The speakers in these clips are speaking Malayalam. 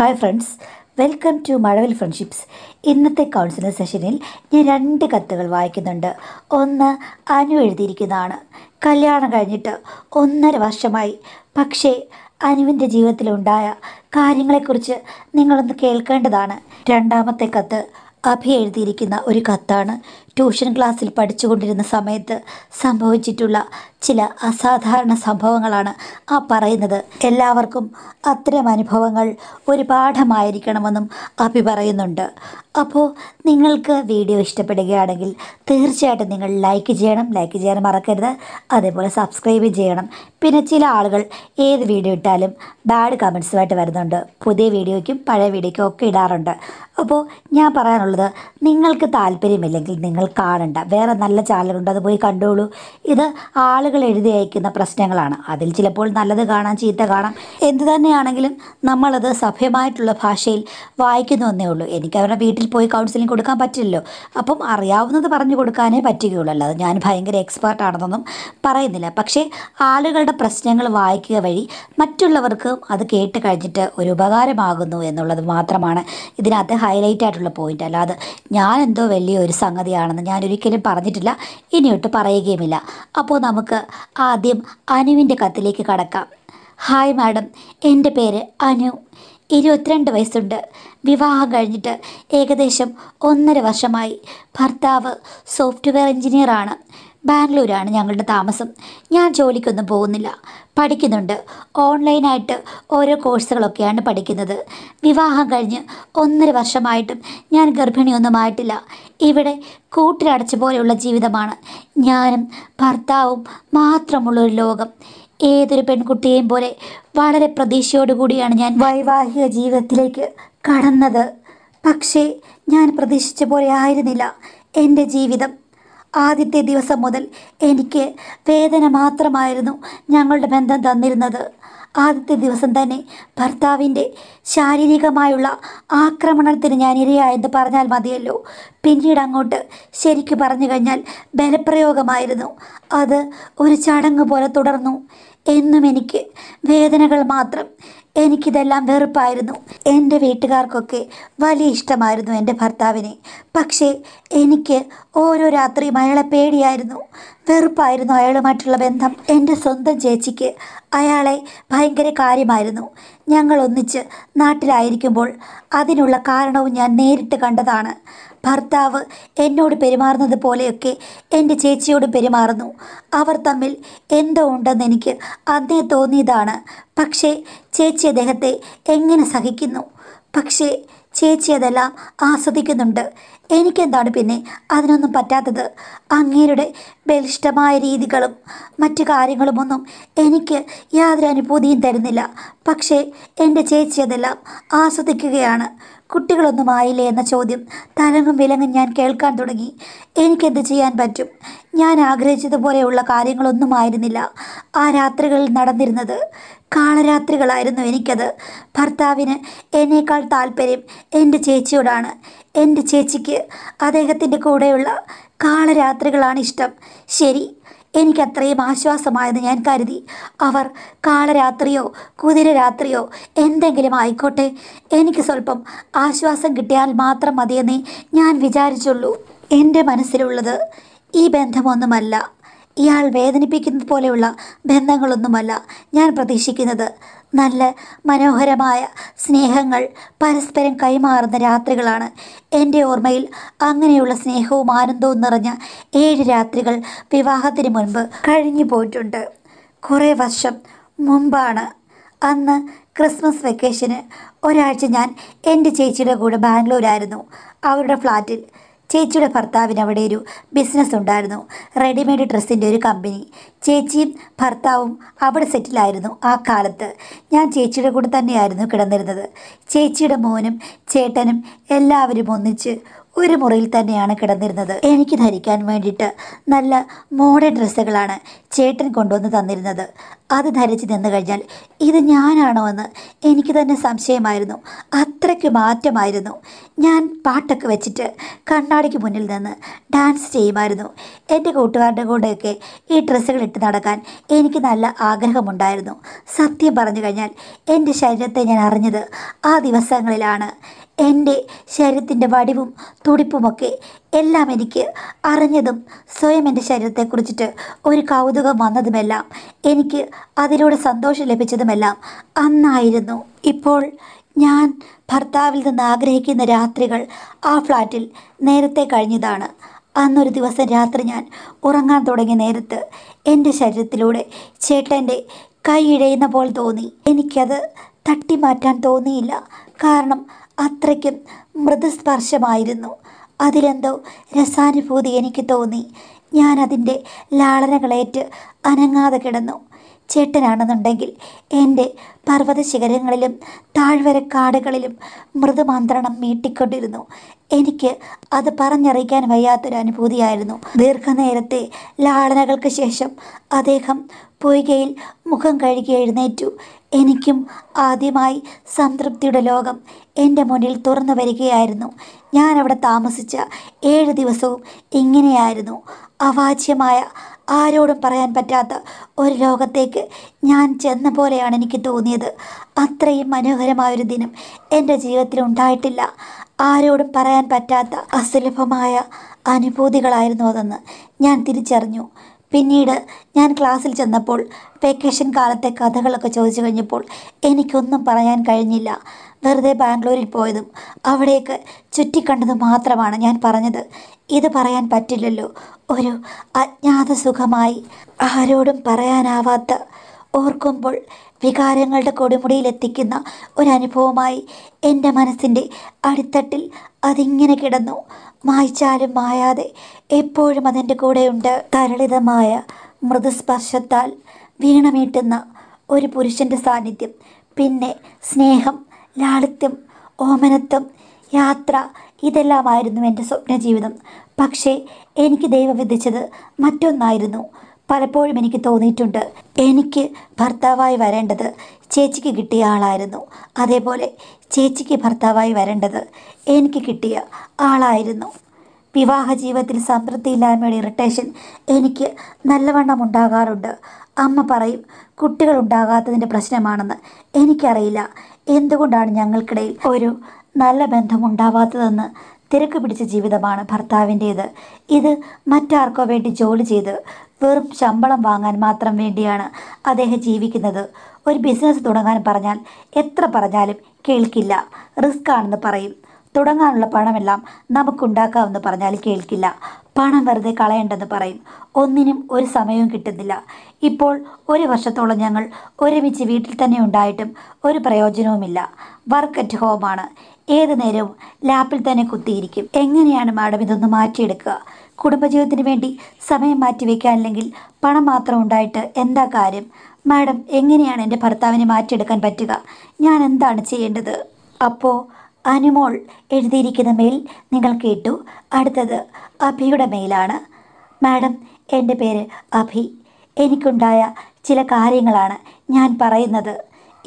hi friends welcome to Mazhavil friendships ഇന്നത്തെ കൗൺസിലിംഗ് സെഷനിൽ ഞാൻ രണ്ട് കത്തുകൾ വായിക്കുന്നുണ്ട് ഒന്ന് അനു എഴുതിയിരിക്കുന്നതാണ് കല്യാണം കഴിഞ്ഞിട്ട് ഒന്നര വർഷമായി പക്ഷേ അനുവിൻ്റെ ജീവിതത്തിലുണ്ടായ കാര്യങ്ങളെക്കുറിച്ച് നിങ്ങളൊന്ന് കേൾക്കേണ്ടതാണ് രണ്ടാമത്തെ കത്ത് അഭി എഴുതിയിരിക്കുന്ന ഒരു കത്താണ് ട്യൂഷൻ ക്ലാസ്സിൽ പഠിച്ചുകൊണ്ടിരുന്ന സമയത്ത് സംഭവിച്ചിട്ടുള്ള ചില അസാധാരണ സംഭവങ്ങളാണ് ആ പറയുന്നത് എല്ലാവർക്കും അത്തരം അനുഭവങ്ങൾ ഒരു പാഠമായിരിക്കണമെന്നും അഭി പറയുന്നുണ്ട് അപ്പോൾ നിങ്ങൾക്ക് വീഡിയോ ഇഷ്ടപ്പെടുകയാണെങ്കിൽ തീർച്ചയായിട്ടും നിങ്ങൾ ലൈക്ക് ചെയ്യണം ലൈക്ക് ചെയ്യാൻ മറക്കരുത് അതേപോലെ സബ്സ്ക്രൈബ് ചെയ്യണം പിന്നെ ചില ആളുകൾ ഏത് വീഡിയോ ഇട്ടാലും ബാഡ് കമൻസുമായിട്ട് വരുന്നുണ്ട് പുതിയ വീഡിയോയ്ക്കും പഴയ വീഡിയോയ്ക്കും ഒക്കെ ഇടാറുണ്ട് അപ്പോൾ ഞാൻ പറയാനുള്ളത് നിങ്ങൾക്ക് താല്പര്യമില്ലെങ്കിൽ നിങ്ങൾ കാണണ്ട വേറെ നല്ല ചാനലുണ്ട് അത് പോയി കണ്ടോളൂ ഇത് ആളുകൾ എഴുതി അയക്കുന്ന പ്രശ്നങ്ങളാണ് അതിൽ ചിലപ്പോൾ നല്ലത് കാണാം ചീത്ത കാണാം എന്ത് തന്നെയാണെങ്കിലും നമ്മളത് സഭ്യമായിട്ടുള്ള ഭാഷയിൽ വായിക്കുന്നു എന്നേ ഉള്ളൂ എനിക്ക് അവരുടെ വീട്ടിൽ പോയി കൗൺസിലിംഗ് കൊടുക്കാൻ പറ്റില്ലല്ലോ അപ്പം അറിയാവുന്നത് പറഞ്ഞു കൊടുക്കാനേ പറ്റുകയുള്ളൂ അല്ലാതെ ഞാൻ ഭയങ്കര എക്സ്പേർട്ട് ആണെന്നൊന്നും പറയുന്നില്ല പക്ഷേ ആളുകളുടെ പ്രശ്നങ്ങൾ വായിക്കുക വഴി മറ്റുള്ളവർക്ക് അത് കേട്ട് കഴിഞ്ഞിട്ട് ഒരു ഉപകാരമാകുന്നു എന്നുള്ളത് മാത്രമാണ് ഇതിനകത്ത് ഹൈലൈറ്റ് ആയിട്ടുള്ള പോയിന്റ് അല്ലാതെ ഞാൻ എന്തോ വലിയ ഒരു സംഗതിയാണെന്ന് ഞാൻ ഒരിക്കലും പറഞ്ഞിട്ടില്ല ഇനിയൊട്ട് പറയുകയുമില്ല അപ്പോൾ നമുക്ക് ആദ്യം അനുവിൻ്റെ കത്തിലേക്ക് കടക്കാം ഹായ് മാഡം എൻ്റെ പേര് അനു ഇരുപത്തിരണ്ട് വയസ്സുണ്ട് വിവാഹം കഴിഞ്ഞിട്ട് ഏകദേശം ഒന്നര വർഷമായി ഭർത്താവ് സോഫ്റ്റ്വെയർ എഞ്ചിനീയറാണ് ബാംഗ്ലൂരാണ് ഞങ്ങളുടെ താമസം ഞാൻ ജോലിക്കൊന്നും പോകുന്നില്ല പഠിക്കുന്നുണ്ട് ഓൺലൈനായിട്ട് ഓരോ കോഴ്സുകളൊക്കെയാണ് പഠിക്കുന്നത് വിവാഹം കഴിഞ്ഞ് ഒന്നര വർഷമായിട്ടും ഞാൻ ഗർഭിണിയൊന്നുമായിട്ടില്ല ഇവിടെ കൂട്ടിലടച്ച പോലെയുള്ള ജീവിതമാണ് ഞാനും ഭർത്താവും മാത്രമുള്ളൊരു ലോകം ഏതൊരു പെൺകുട്ടിയെയും പോലെ വളരെ പ്രതീക്ഷയോടുകൂടിയാണ് ഞാൻ വൈവാഹിക ജീവിതത്തിലേക്ക് കടന്നത് പക്ഷേ ഞാൻ പ്രതീക്ഷിച്ച പോലെ ആയിരുന്നില്ല എൻ്റെ ജീവിതം ആദ്യത്തെ ദിവസം മുതൽ എനിക്ക് വേദന മാത്രമായിരുന്നു ഞങ്ങളുടെ ബന്ധം തന്നിരുന്നത് ആദ്യത്തെ ദിവസം തന്നെ ഭർത്താവിൻ്റെ ശാരീരികമായുള്ള ആക്രമണത്തിന് ഞാൻ ഇരയായെന്ന് പറഞ്ഞാൽ മതിയല്ലോ പിന്നീട് അങ്ങോട്ട് ശരിക്കു പറഞ്ഞു കഴിഞ്ഞാൽ ബലപ്രയോഗമായിരുന്നു അത് ഒരു ചടങ്ങ് പോലെ തുടർന്നു എന്നും എനിക്ക് വേദനകൾ മാത്രം എനിക്കിതെല്ലാം വെറുപ്പായിരുന്നു എൻ്റെ വീട്ടുകാർക്കൊക്കെ വലിയ ഇഷ്ടമായിരുന്നു എൻ്റെ ഭർത്താവിനെ പക്ഷേ എനിക്ക് ഓരോ രാത്രിയും അയാളെ പേടിയായിരുന്നു വെറുപ്പായിരുന്നു അയാളുമായിട്ടുള്ള ബന്ധം എൻ്റെ സ്വന്തം ചേച്ചിക്ക് അയാളെ ഭയങ്കര കാര്യമായിരുന്നു ഞങ്ങൾ ഒന്നിച്ച് നാട്ടിലായിരിക്കുമ്പോൾ അതിനുള്ള കാരണവും ഞാൻ നേരിട്ട് കണ്ടതാണ് ഭർത്താവ് എന്നോട് പെരുമാറുന്നത് പോലെയൊക്കെ എൻ്റെ ചേച്ചിയോട് പെരുമാറുന്നു അവർ തമ്മിൽ എന്തോ ഉണ്ടെന്ന് എനിക്ക് അന്നേ തോന്നിയതാണ് പക്ഷേ ചേച്ചി അദ്ദേഹത്തെ എങ്ങനെ സഹിക്കുന്നു പക്ഷേ ചേച്ചി അതെല്ലാം ആസ്വദിക്കുന്നുണ്ട് എനിക്കെന്താണ് പിന്നെ അതിനൊന്നും പറ്റാത്തത് അങ്ങേരുടെ ബലിഷ്ടമായ രീതികളും മറ്റു കാര്യങ്ങളുമൊന്നും എനിക്ക് യാതൊരു അനുഭൂതിയും തരുന്നില്ല പക്ഷേ എൻ്റെ ചേച്ചി അതെല്ലാം ആസ്വദിക്കുകയാണ് കുട്ടികളൊന്നും ആയില്ലേ എന്ന ചോദ്യം തലങ്ങും വിലങ്ങും ഞാൻ കേൾക്കാൻ തുടങ്ങി എനിക്കെന്ത് ചെയ്യാൻ പറ്റും ഞാൻ ആഗ്രഹിച്ചതുപോലെയുള്ള കാര്യങ്ങളൊന്നും ആയിരുന്നില്ല ആ രാത്രികളിൽ നടന്നിരുന്നത് കാളരാത്രികളായിരുന്നു എനിക്കത് ഭർത്താവിന് എന്നേക്കാൾ താല്പര്യം എൻ്റെ ചേച്ചിയോടാണ് എൻ്റെ ചേച്ചിക്ക് അദ്ദേഹത്തിൻ്റെ കൂടെയുള്ള കാളരാത്രികളാണ് ഇഷ്ടം ശരി എനിക്കത്രയും ആശ്വാസമായെന്ന് ഞാൻ കരുതി അവർ കാളരാത്രിയോ കുതിര രാത്രിയോ എന്തെങ്കിലും ആയിക്കോട്ടെ എനിക്ക് സ്വല്പം ആശ്വാസം കിട്ടിയാൽ മാത്രം മതിയെന്നേ ഞാൻ വിചാരിച്ചുള്ളൂ എൻ്റെ മനസ്സിലുള്ളത് ഈ ബന്ധമൊന്നുമല്ല ഇയാൾ വേദനിപ്പിക്കുന്നത് പോലെയുള്ള ബന്ധങ്ങളൊന്നുമല്ല ഞാൻ പ്രതീക്ഷിക്കുന്നത് നല്ല മനോഹരമായ സ്നേഹങ്ങൾ പരസ്പരം കൈമാറുന്ന രാത്രികളാണ് എൻ്റെ ഓർമ്മയിൽ അങ്ങനെയുള്ള സ്നേഹവും ആനന്ദവും നിറഞ്ഞ ഏഴ് രാത്രികൾ വിവാഹത്തിന് മുൻപ് കഴിഞ്ഞു പോയിട്ടുണ്ട് കുറേ വർഷം മുമ്പാണ് അന്ന് ക്രിസ്മസ് വെക്കേഷന് ഒരാഴ്ച ഞാൻ എൻ്റെ ചേച്ചിയുടെ കൂടെ ബാംഗ്ലൂരായിരുന്നു അവരുടെ ഫ്ലാറ്റിൽ ചേച്ചിയുടെ ഭർത്താവിന് അവിടെ ഒരു ബിസിനസ് ഉണ്ടായിരുന്നു റെഡിമെയ്ഡ് ഡ്രസ്സിൻ്റെ ഒരു കമ്പനി ചേച്ചിയും ഭർത്താവും അവിടെ സെറ്റിലായിരുന്നു ആ കാലത്ത് ഞാൻ ചേച്ചിയുടെ കൂടെ തന്നെയായിരുന്നു കിടന്നിരുന്നത് ചേച്ചിയുടെ മോനും ചേട്ടനും എല്ലാവരും ഒന്നിച്ച് ഒരു മുറിയിൽ തന്നെയാണ് കിടന്നിരുന്നത് എനിക്ക് ധരിക്കാൻ വേണ്ടിയിട്ട് നല്ല മോഡേൺ ഡ്രസ്സുകളാണ് ചേട്ടൻ കൊണ്ടുവന്ന് തന്നിരുന്നത് അത് ധരിച്ച് നിന്ന് കഴിഞ്ഞാൽ ഇത് ഞാനാണോ എന്ന് എനിക്ക് തന്നെ സംശയമായിരുന്നു അത്രയ്ക്ക് മാറ്റമായിരുന്നു ഞാൻ പാട്ടൊക്കെ വെച്ചിട്ട് കണ്ണാടിക്ക് മുന്നിൽ നിന്ന് ഡാൻസ് ചെയ്യുമായിരുന്നു എൻ്റെ കൂട്ടുകാരുടെ കൂടെയൊക്കെ ഈ ഡ്രസ്സുകൾ ഇട്ട് നടക്കാൻ എനിക്ക് നല്ല ആഗ്രഹമുണ്ടായിരുന്നു സത്യം പറഞ്ഞു കഴിഞ്ഞാൽ എൻ്റെ ശരീരത്തെ ഞാൻ അറിഞ്ഞത് ആ ദിവസങ്ങളിലാണ് എൻ്റെ ശരീരത്തിൻ്റെ വടിവും തുടിപ്പുമൊക്കെ എല്ലാം എനിക്ക് അറിഞ്ഞതും സ്വയം എൻ്റെ ശരീരത്തെക്കുറിച്ചിട്ട് ഒരു കൗതുകം വന്നതുമെല്ലാം എനിക്ക് അതിലൂടെ സന്തോഷം ലഭിച്ചതുമെല്ലാം അന്നായിരുന്നു ഇപ്പോൾ ഞാൻ ഭർത്താവിൽ നിന്ന് ആഗ്രഹിക്കുന്ന രാത്രികൾ ആ ഫ്ലാറ്റിൽ നേരത്തെ കഴിഞ്ഞതാണ് അന്നൊരു ദിവസം രാത്രി ഞാൻ ഉറങ്ങാൻ തുടങ്ങിയ നേരത്ത് എൻ്റെ ശരീരത്തിലൂടെ ചേട്ടൻ്റെ കൈ ഇഴയുന്ന പോലെ തോന്നി എനിക്കത് തട്ടി മാറ്റാൻ തോന്നിയില്ല കാരണം അത്രയ്ക്കും മൃദുസ്പർശമായിരുന്നു അതിലെന്തോ രസാനുഭൂതി എനിക്ക് തോന്നി ഞാൻ അതിൻ്റെ ലാളനകളേറ്റ് അനങ്ങാതെ കിടന്നു ചേട്ടനാണെന്നുണ്ടെങ്കിൽ എൻ്റെ പർവ്വത ശിഖരങ്ങളിലും താഴ്വരക്കാടുകളിലും മൃദുമന്ത്രണം മീട്ടിക്കൊണ്ടിരുന്നു എനിക്ക് അത് പറഞ്ഞറിയിക്കാൻ വയ്യാത്തൊരനുഭൂതിയായിരുന്നു ദീർഘനേരത്തെ ലാളനകൾക്ക് ശേഷം അദ്ദേഹം പൊയ്കയിൽ മുഖം കഴുകി എഴുന്നേറ്റു എനിക്കും ആദ്യമായി സംതൃപ്തിയുടെ ലോകം എൻ്റെ മുന്നിൽ തുറന്നു വരികയായിരുന്നു ഞാൻ അവിടെ താമസിച്ച ഏഴ് ദിവസവും ഇങ്ങനെയായിരുന്നു അവാച്യമായ ആരോടും പറയാൻ പറ്റാത്ത ഒരു ലോകത്തേക്ക് ഞാൻ ചെന്ന പോലെയാണ് എനിക്ക് തോന്നിയത് അത്രയും മനോഹരമായൊരു ദിനം എൻ്റെ ജീവിതത്തിൽ ഉണ്ടായിട്ടില്ല ആരോടും പറയാൻ പറ്റാത്ത അസുലഭമായ അനുഭൂതികളായിരുന്നു അതെന്ന് ഞാൻ തിരിച്ചറിഞ്ഞു പിന്നീട് ഞാൻ ക്ലാസ്സിൽ ചെന്നപ്പോൾ വെക്കേഷൻ കാലത്തെ കഥകളൊക്കെ ചോദിച്ചു കഴിഞ്ഞപ്പോൾ എനിക്കൊന്നും പറയാൻ കഴിഞ്ഞില്ല വെറുതെ ബാംഗ്ലൂരിൽ പോയതും അവിടേക്ക് ചുറ്റിക്കണ്ടത് മാത്രമാണ് ഞാൻ പറഞ്ഞത് ഇത് പറയാൻ പറ്റില്ലല്ലോ ഒരു അജ്ഞാത സുഖമായി ആരോടും പറയാനാവാത്ത ഓർക്കുമ്പോൾ വികാരങ്ങളുടെ കൊടുമുടിയിൽ എത്തിക്കുന്ന ഒരനുഭവമായി എൻ്റെ മനസ്സിൻ്റെ അടിത്തട്ടിൽ അതിങ്ങനെ കിടന്നു മായ്ച്ചാലും മായാതെ എപ്പോഴും അതിൻ്റെ കൂടെയുണ്ട് തരളിതമായ മൃദുസ്പർശത്താൽ വീണമീട്ടുന്ന ഒരു പുരുഷൻ്റെ സാന്നിധ്യം പിന്നെ സ്നേഹം ലാളിത്യം ഓമനത്വം യാത്ര ഇതെല്ലാമായിരുന്നു എൻ്റെ സ്വപ്ന ജീവിതം പക്ഷേ എനിക്ക് ദൈവം വിധിച്ചത് മറ്റൊന്നായിരുന്നു പലപ്പോഴും എനിക്ക് തോന്നിയിട്ടുണ്ട് എനിക്ക് ഭർത്താവായി വരേണ്ടത് ചേച്ചിക്ക് കിട്ടിയ ആളായിരുന്നു അതേപോലെ ചേച്ചിക്ക് ഭർത്താവായി വരേണ്ടത് എനിക്ക് കിട്ടിയ ആളായിരുന്നു വിവാഹ ജീവിതത്തിൽ സംതൃപ്തിയില്ലായ്മയുടെ ഇറിറ്റേഷൻ എനിക്ക് നല്ലവണ്ണം ഉണ്ടാകാറുണ്ട് അമ്മ പറയും കുട്ടികൾ ഉണ്ടാകാത്തതിൻ്റെ പ്രശ്നമാണെന്ന് എനിക്കറിയില്ല എന്തുകൊണ്ടാണ് ഞങ്ങൾക്കിടയിൽ ഒരു നല്ല ബന്ധം ഉണ്ടാവാത്തതെന്ന് തിരക്ക് പിടിച്ച ജീവിതമാണ് ഭർത്താവിൻ്റേത് ഇത് മറ്റാർക്കോ വേണ്ടി ജോലി ചെയ്ത് വെറും ശമ്പളം വാങ്ങാൻ മാത്രം വേണ്ടിയാണ് അദ്ദേഹം ജീവിക്കുന്നത് ഒരു ബിസിനസ് തുടങ്ങാൻ പറഞ്ഞാൽ എത്ര പറഞ്ഞാലും കേൾക്കില്ല റിസ്ക് ആണെന്ന് പറയും തുടങ്ങാനുള്ള പണമെല്ലാം നമുക്കുണ്ടാക്കാമെന്ന് പറഞ്ഞാൽ കേൾക്കില്ല പണം വെറുതെ കളയേണ്ടെന്ന് പറയും ഒന്നിനും ഒരു സമയവും കിട്ടുന്നില്ല ഇപ്പോൾ ഒരു വർഷത്തോളം ഞങ്ങൾ ഒരുമിച്ച് വീട്ടിൽ തന്നെ ഉണ്ടായിട്ടും ഒരു പ്രയോജനവുമില്ല വർക്ക് അറ്റ് ഹോമാണ് ഏത് നേരവും ലാപ്പിൽ തന്നെ കുത്തിയിരിക്കും എങ്ങനെയാണ് മാഡം ഇതൊന്ന് മാറ്റിയെടുക്കുക കുടുംബജീവിതത്തിന് വേണ്ടി സമയം മാറ്റിവെക്കാനില്ലെങ്കിൽ പണം മാത്രം ഉണ്ടായിട്ട് എന്താ കാര്യം മാഡം എങ്ങനെയാണ് എൻ്റെ ഭർത്താവിനെ മാറ്റിയെടുക്കാൻ പറ്റുക ഞാൻ എന്താണ് ചെയ്യേണ്ടത് അപ്പോൾ അനുമോൾ എഴുതിയിരിക്കുന്ന മേൽ നിങ്ങൾ കേട്ടു അടുത്തത് അഭിയുടെ മേലാണ് മാഡം എൻ്റെ പേര് അഭി എനിക്കുണ്ടായ ചില കാര്യങ്ങളാണ് ഞാൻ പറയുന്നത്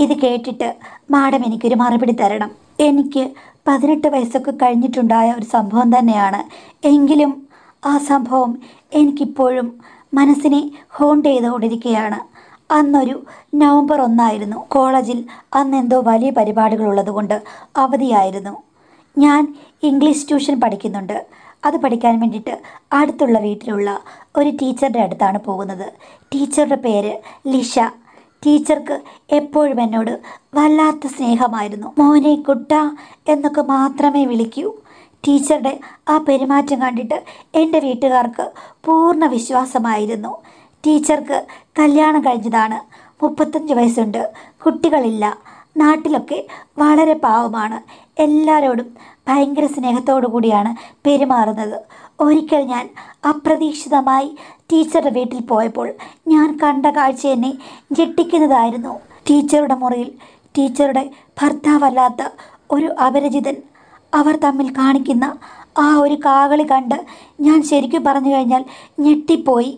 ഇത് കേട്ടിട്ട് മാഡം എനിക്കൊരു മറുപടി തരണം എനിക്ക് പതിനെട്ട് വയസ്സൊക്കെ കഴിഞ്ഞിട്ടുണ്ടായ ഒരു സംഭവം തന്നെയാണ് എങ്കിലും ആ സംഭവം എനിക്കിപ്പോഴും മനസ്സിനെ ഹോണ്ട് ചെയ്തുകൊണ്ടിരിക്കുകയാണ് അന്നൊരു നവംബർ ഒന്നായിരുന്നു കോളേജിൽ അന്ന് എന്തോ വലിയ പരിപാടികളുള്ളതുകൊണ്ട് അവധിയായിരുന്നു ഞാൻ ഇംഗ്ലീഷ് ട്യൂഷൻ പഠിക്കുന്നുണ്ട് അത് പഠിക്കാൻ വേണ്ടിയിട്ട് അടുത്തുള്ള വീട്ടിലുള്ള ഒരു ടീച്ചറുടെ അടുത്താണ് പോകുന്നത് ടീച്ചറുടെ പേര് ലിഷ ടീച്ചർക്ക് എപ്പോഴും എന്നോട് വല്ലാത്ത സ്നേഹമായിരുന്നു മോനെ കുട്ട എന്നൊക്കെ മാത്രമേ വിളിക്കൂ ടീച്ചറുടെ ആ പെരുമാറ്റം കണ്ടിട്ട് എൻ്റെ വീട്ടുകാർക്ക് പൂർണ്ണ വിശ്വാസമായിരുന്നു ടീച്ചർക്ക് കല്യാണം കഴിഞ്ഞതാണ് മുപ്പത്തഞ്ച് വയസ്സുണ്ട് കുട്ടികളില്ല നാട്ടിലൊക്കെ വളരെ പാവമാണ് എല്ലാവരോടും ഭയങ്കര സ്നേഹത്തോടു കൂടിയാണ് പെരുമാറുന്നത് ഒരിക്കൽ ഞാൻ അപ്രതീക്ഷിതമായി ടീച്ചറുടെ വീട്ടിൽ പോയപ്പോൾ ഞാൻ കണ്ട കാഴ്ച എന്നെ ഞെട്ടിക്കുന്നതായിരുന്നു ടീച്ചറുടെ മുറിയിൽ ടീച്ചറുടെ ഭർത്താവല്ലാത്ത ഒരു അപരിചിതൻ അവർ തമ്മിൽ കാണിക്കുന്ന ആ ഒരു കാകളി കണ്ട് ഞാൻ ശരിക്കും പറഞ്ഞു കഴിഞ്ഞാൽ ഞെട്ടിപ്പോയി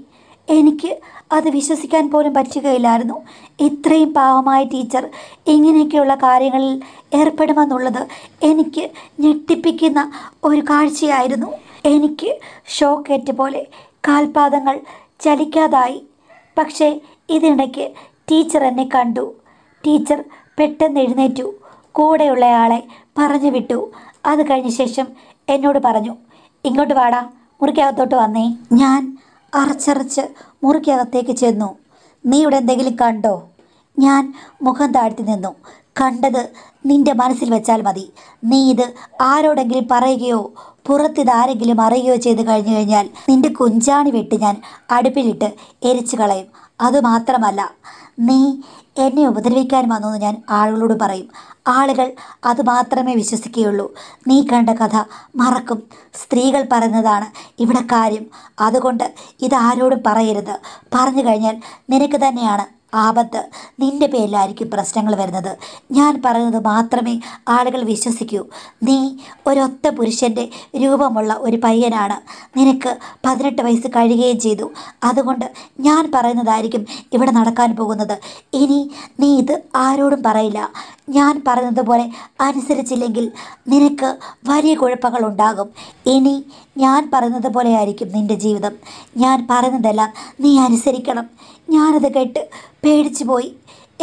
എനിക്ക് അത് വിശ്വസിക്കാൻ പോലും പറ്റുകയില്ലായിരുന്നു ഇത്രയും പാവമായ ടീച്ചർ ഇങ്ങനെയൊക്കെയുള്ള കാര്യങ്ങളിൽ ഏർപ്പെടുമെന്നുള്ളത് എനിക്ക് ഞെട്ടിപ്പിക്കുന്ന ഒരു കാഴ്ചയായിരുന്നു എനിക്ക് ഷോക്കേറ്റ പോലെ കാൽപാദങ്ങൾ ചലിക്കാതായി പക്ഷേ ഇതിനിടയ്ക്ക് ടീച്ചർ എന്നെ കണ്ടു ടീച്ചർ പെട്ടെന്ന് എഴുന്നേറ്റു കൂടെയുള്ളയാളെ പറഞ്ഞു വിട്ടു അത് കഴിഞ്ഞ ശേഷം എന്നോട് പറഞ്ഞു ഇങ്ങോട്ട് വാടാ മുറിക്കകത്തോട്ട് വന്നേ ഞാൻ അറച്ചറച്ച് മുറിക്കകത്തേക്ക് ചെന്നു നീ ഇവിടെ എന്തെങ്കിലും കണ്ടോ ഞാൻ മുഖം താഴ്ത്തി നിന്നു കണ്ടത് നിന്റെ മനസ്സിൽ വെച്ചാൽ മതി നീ ഇത് ആരോടെങ്കിലും പറയുകയോ പുറത്തിത് ആരെങ്കിലും അറിയുകയോ ചെയ്ത് കഴിഞ്ഞു കഴിഞ്ഞാൽ നിന്റെ കുഞ്ചാണി വെട്ട് ഞാൻ അടുപ്പിലിട്ട് എരിച്ചു കളയും അതുമാത്രമല്ല നീ എന്നെ ഉപദ്രവിക്കാൻ വന്നെന്ന് ഞാൻ ആളുകളോട് പറയും ആളുകൾ അത് മാത്രമേ വിശ്വസിക്കുകയുള്ളൂ നീ കണ്ട കഥ മറക്കും സ്ത്രീകൾ പറയുന്നതാണ് ഇവിടെ കാര്യം അതുകൊണ്ട് ഇതാരോടും പറയരുത് പറഞ്ഞു കഴിഞ്ഞാൽ നിനക്ക് തന്നെയാണ് ആപത്ത് നിന്റെ പേരിലായിരിക്കും പ്രശ്നങ്ങൾ വരുന്നത് ഞാൻ പറയുന്നത് മാത്രമേ ആളുകൾ വിശ്വസിക്കൂ നീ ഒരൊത്ത പുരുഷൻ്റെ രൂപമുള്ള ഒരു പയ്യനാണ് നിനക്ക് പതിനെട്ട് വയസ്സ് കഴിയുകയും ചെയ്തു അതുകൊണ്ട് ഞാൻ പറയുന്നതായിരിക്കും ഇവിടെ നടക്കാൻ പോകുന്നത് ഇനി നീ ഇത് ആരോടും പറയില്ല ഞാൻ പറയുന്നതുപോലെ അനുസരിച്ചില്ലെങ്കിൽ നിനക്ക് വലിയ കുഴപ്പങ്ങൾ ഉണ്ടാകും ഇനി ഞാൻ പറയുന്നത് പോലെയായിരിക്കും നിൻ്റെ ജീവിതം ഞാൻ പറയുന്നതെല്ലാം നീ അനുസരിക്കണം ഞാനത് കേട്ട് പോയി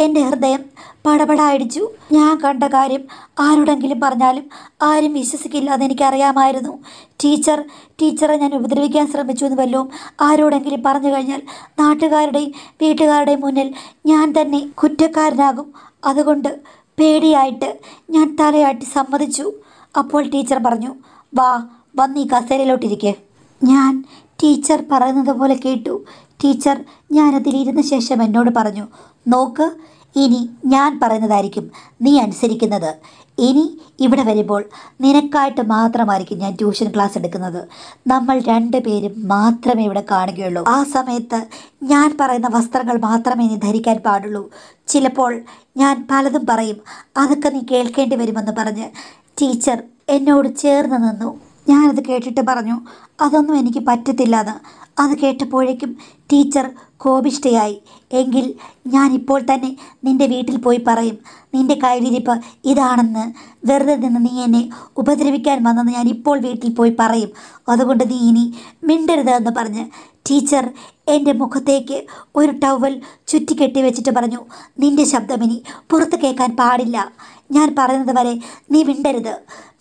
എൻ്റെ ഹൃദയം പടപടായിടിച്ചു ഞാൻ കണ്ട കാര്യം ആരോടെങ്കിലും പറഞ്ഞാലും ആരും വിശ്വസിക്കില്ല അതെനിക്കറിയാമായിരുന്നു ടീച്ചർ ടീച്ചറെ ഞാൻ ഉപദ്രവിക്കാൻ ശ്രമിച്ചു എന്ന് വല്ലതും ആരോടെങ്കിലും പറഞ്ഞു കഴിഞ്ഞാൽ നാട്ടുകാരുടെയും വീട്ടുകാരുടെയും മുന്നിൽ ഞാൻ തന്നെ കുറ്റക്കാരനാകും അതുകൊണ്ട് പേടിയായിട്ട് ഞാൻ തലയാട്ടി സമ്മതിച്ചു അപ്പോൾ ടീച്ചർ പറഞ്ഞു വാ വന്നീ ഈ കസേരയിലോട്ടിരിക്കെ ഞാൻ ടീച്ചർ പറയുന്നത് പോലെ കേട്ടു ടീച്ചർ ഞാനതിലിരുന്ന ശേഷം എന്നോട് പറഞ്ഞു നോക്ക് ഇനി ഞാൻ പറയുന്നതായിരിക്കും നീ അനുസരിക്കുന്നത് ഇനി ഇവിടെ വരുമ്പോൾ നിനക്കായിട്ട് മാത്രമായിരിക്കും ഞാൻ ട്യൂഷൻ ക്ലാസ് എടുക്കുന്നത് നമ്മൾ രണ്ടുപേരും മാത്രമേ ഇവിടെ കാണുകയുള്ളൂ ആ സമയത്ത് ഞാൻ പറയുന്ന വസ്ത്രങ്ങൾ മാത്രമേ നീ ധരിക്കാൻ പാടുള്ളൂ ചിലപ്പോൾ ഞാൻ പലതും പറയും അതൊക്കെ നീ കേൾക്കേണ്ടി വരുമെന്ന് പറഞ്ഞ് ടീച്ചർ എന്നോട് ചേർന്ന് നിന്നു ഞാനത് കേട്ടിട്ട് പറഞ്ഞു അതൊന്നും എനിക്ക് എന്ന് അത് കേട്ടപ്പോഴേക്കും ടീച്ചർ കോപിഷ്ടയായി എങ്കിൽ ഞാൻ ഇപ്പോൾ തന്നെ നിന്റെ വീട്ടിൽ പോയി പറയും നിന്റെ കൈവിരിപ്പ് ഇതാണെന്ന് വെറുതെ നിന്ന് നീ എന്നെ ഉപദ്രവിക്കാൻ വന്നെന്ന് ഞാൻ ഇപ്പോൾ വീട്ടിൽ പോയി പറയും അതുകൊണ്ട് നീ ഇനി മിണ്ടരുത് എന്ന് പറഞ്ഞ് ടീച്ചർ എൻ്റെ മുഖത്തേക്ക് ഒരു ടവൽ ചുറ്റിക്കെട്ടി വെച്ചിട്ട് പറഞ്ഞു നിന്റെ ഇനി പുറത്ത് കേൾക്കാൻ പാടില്ല ഞാൻ പറയുന്നത് വരെ നീ മിണ്ടരുത്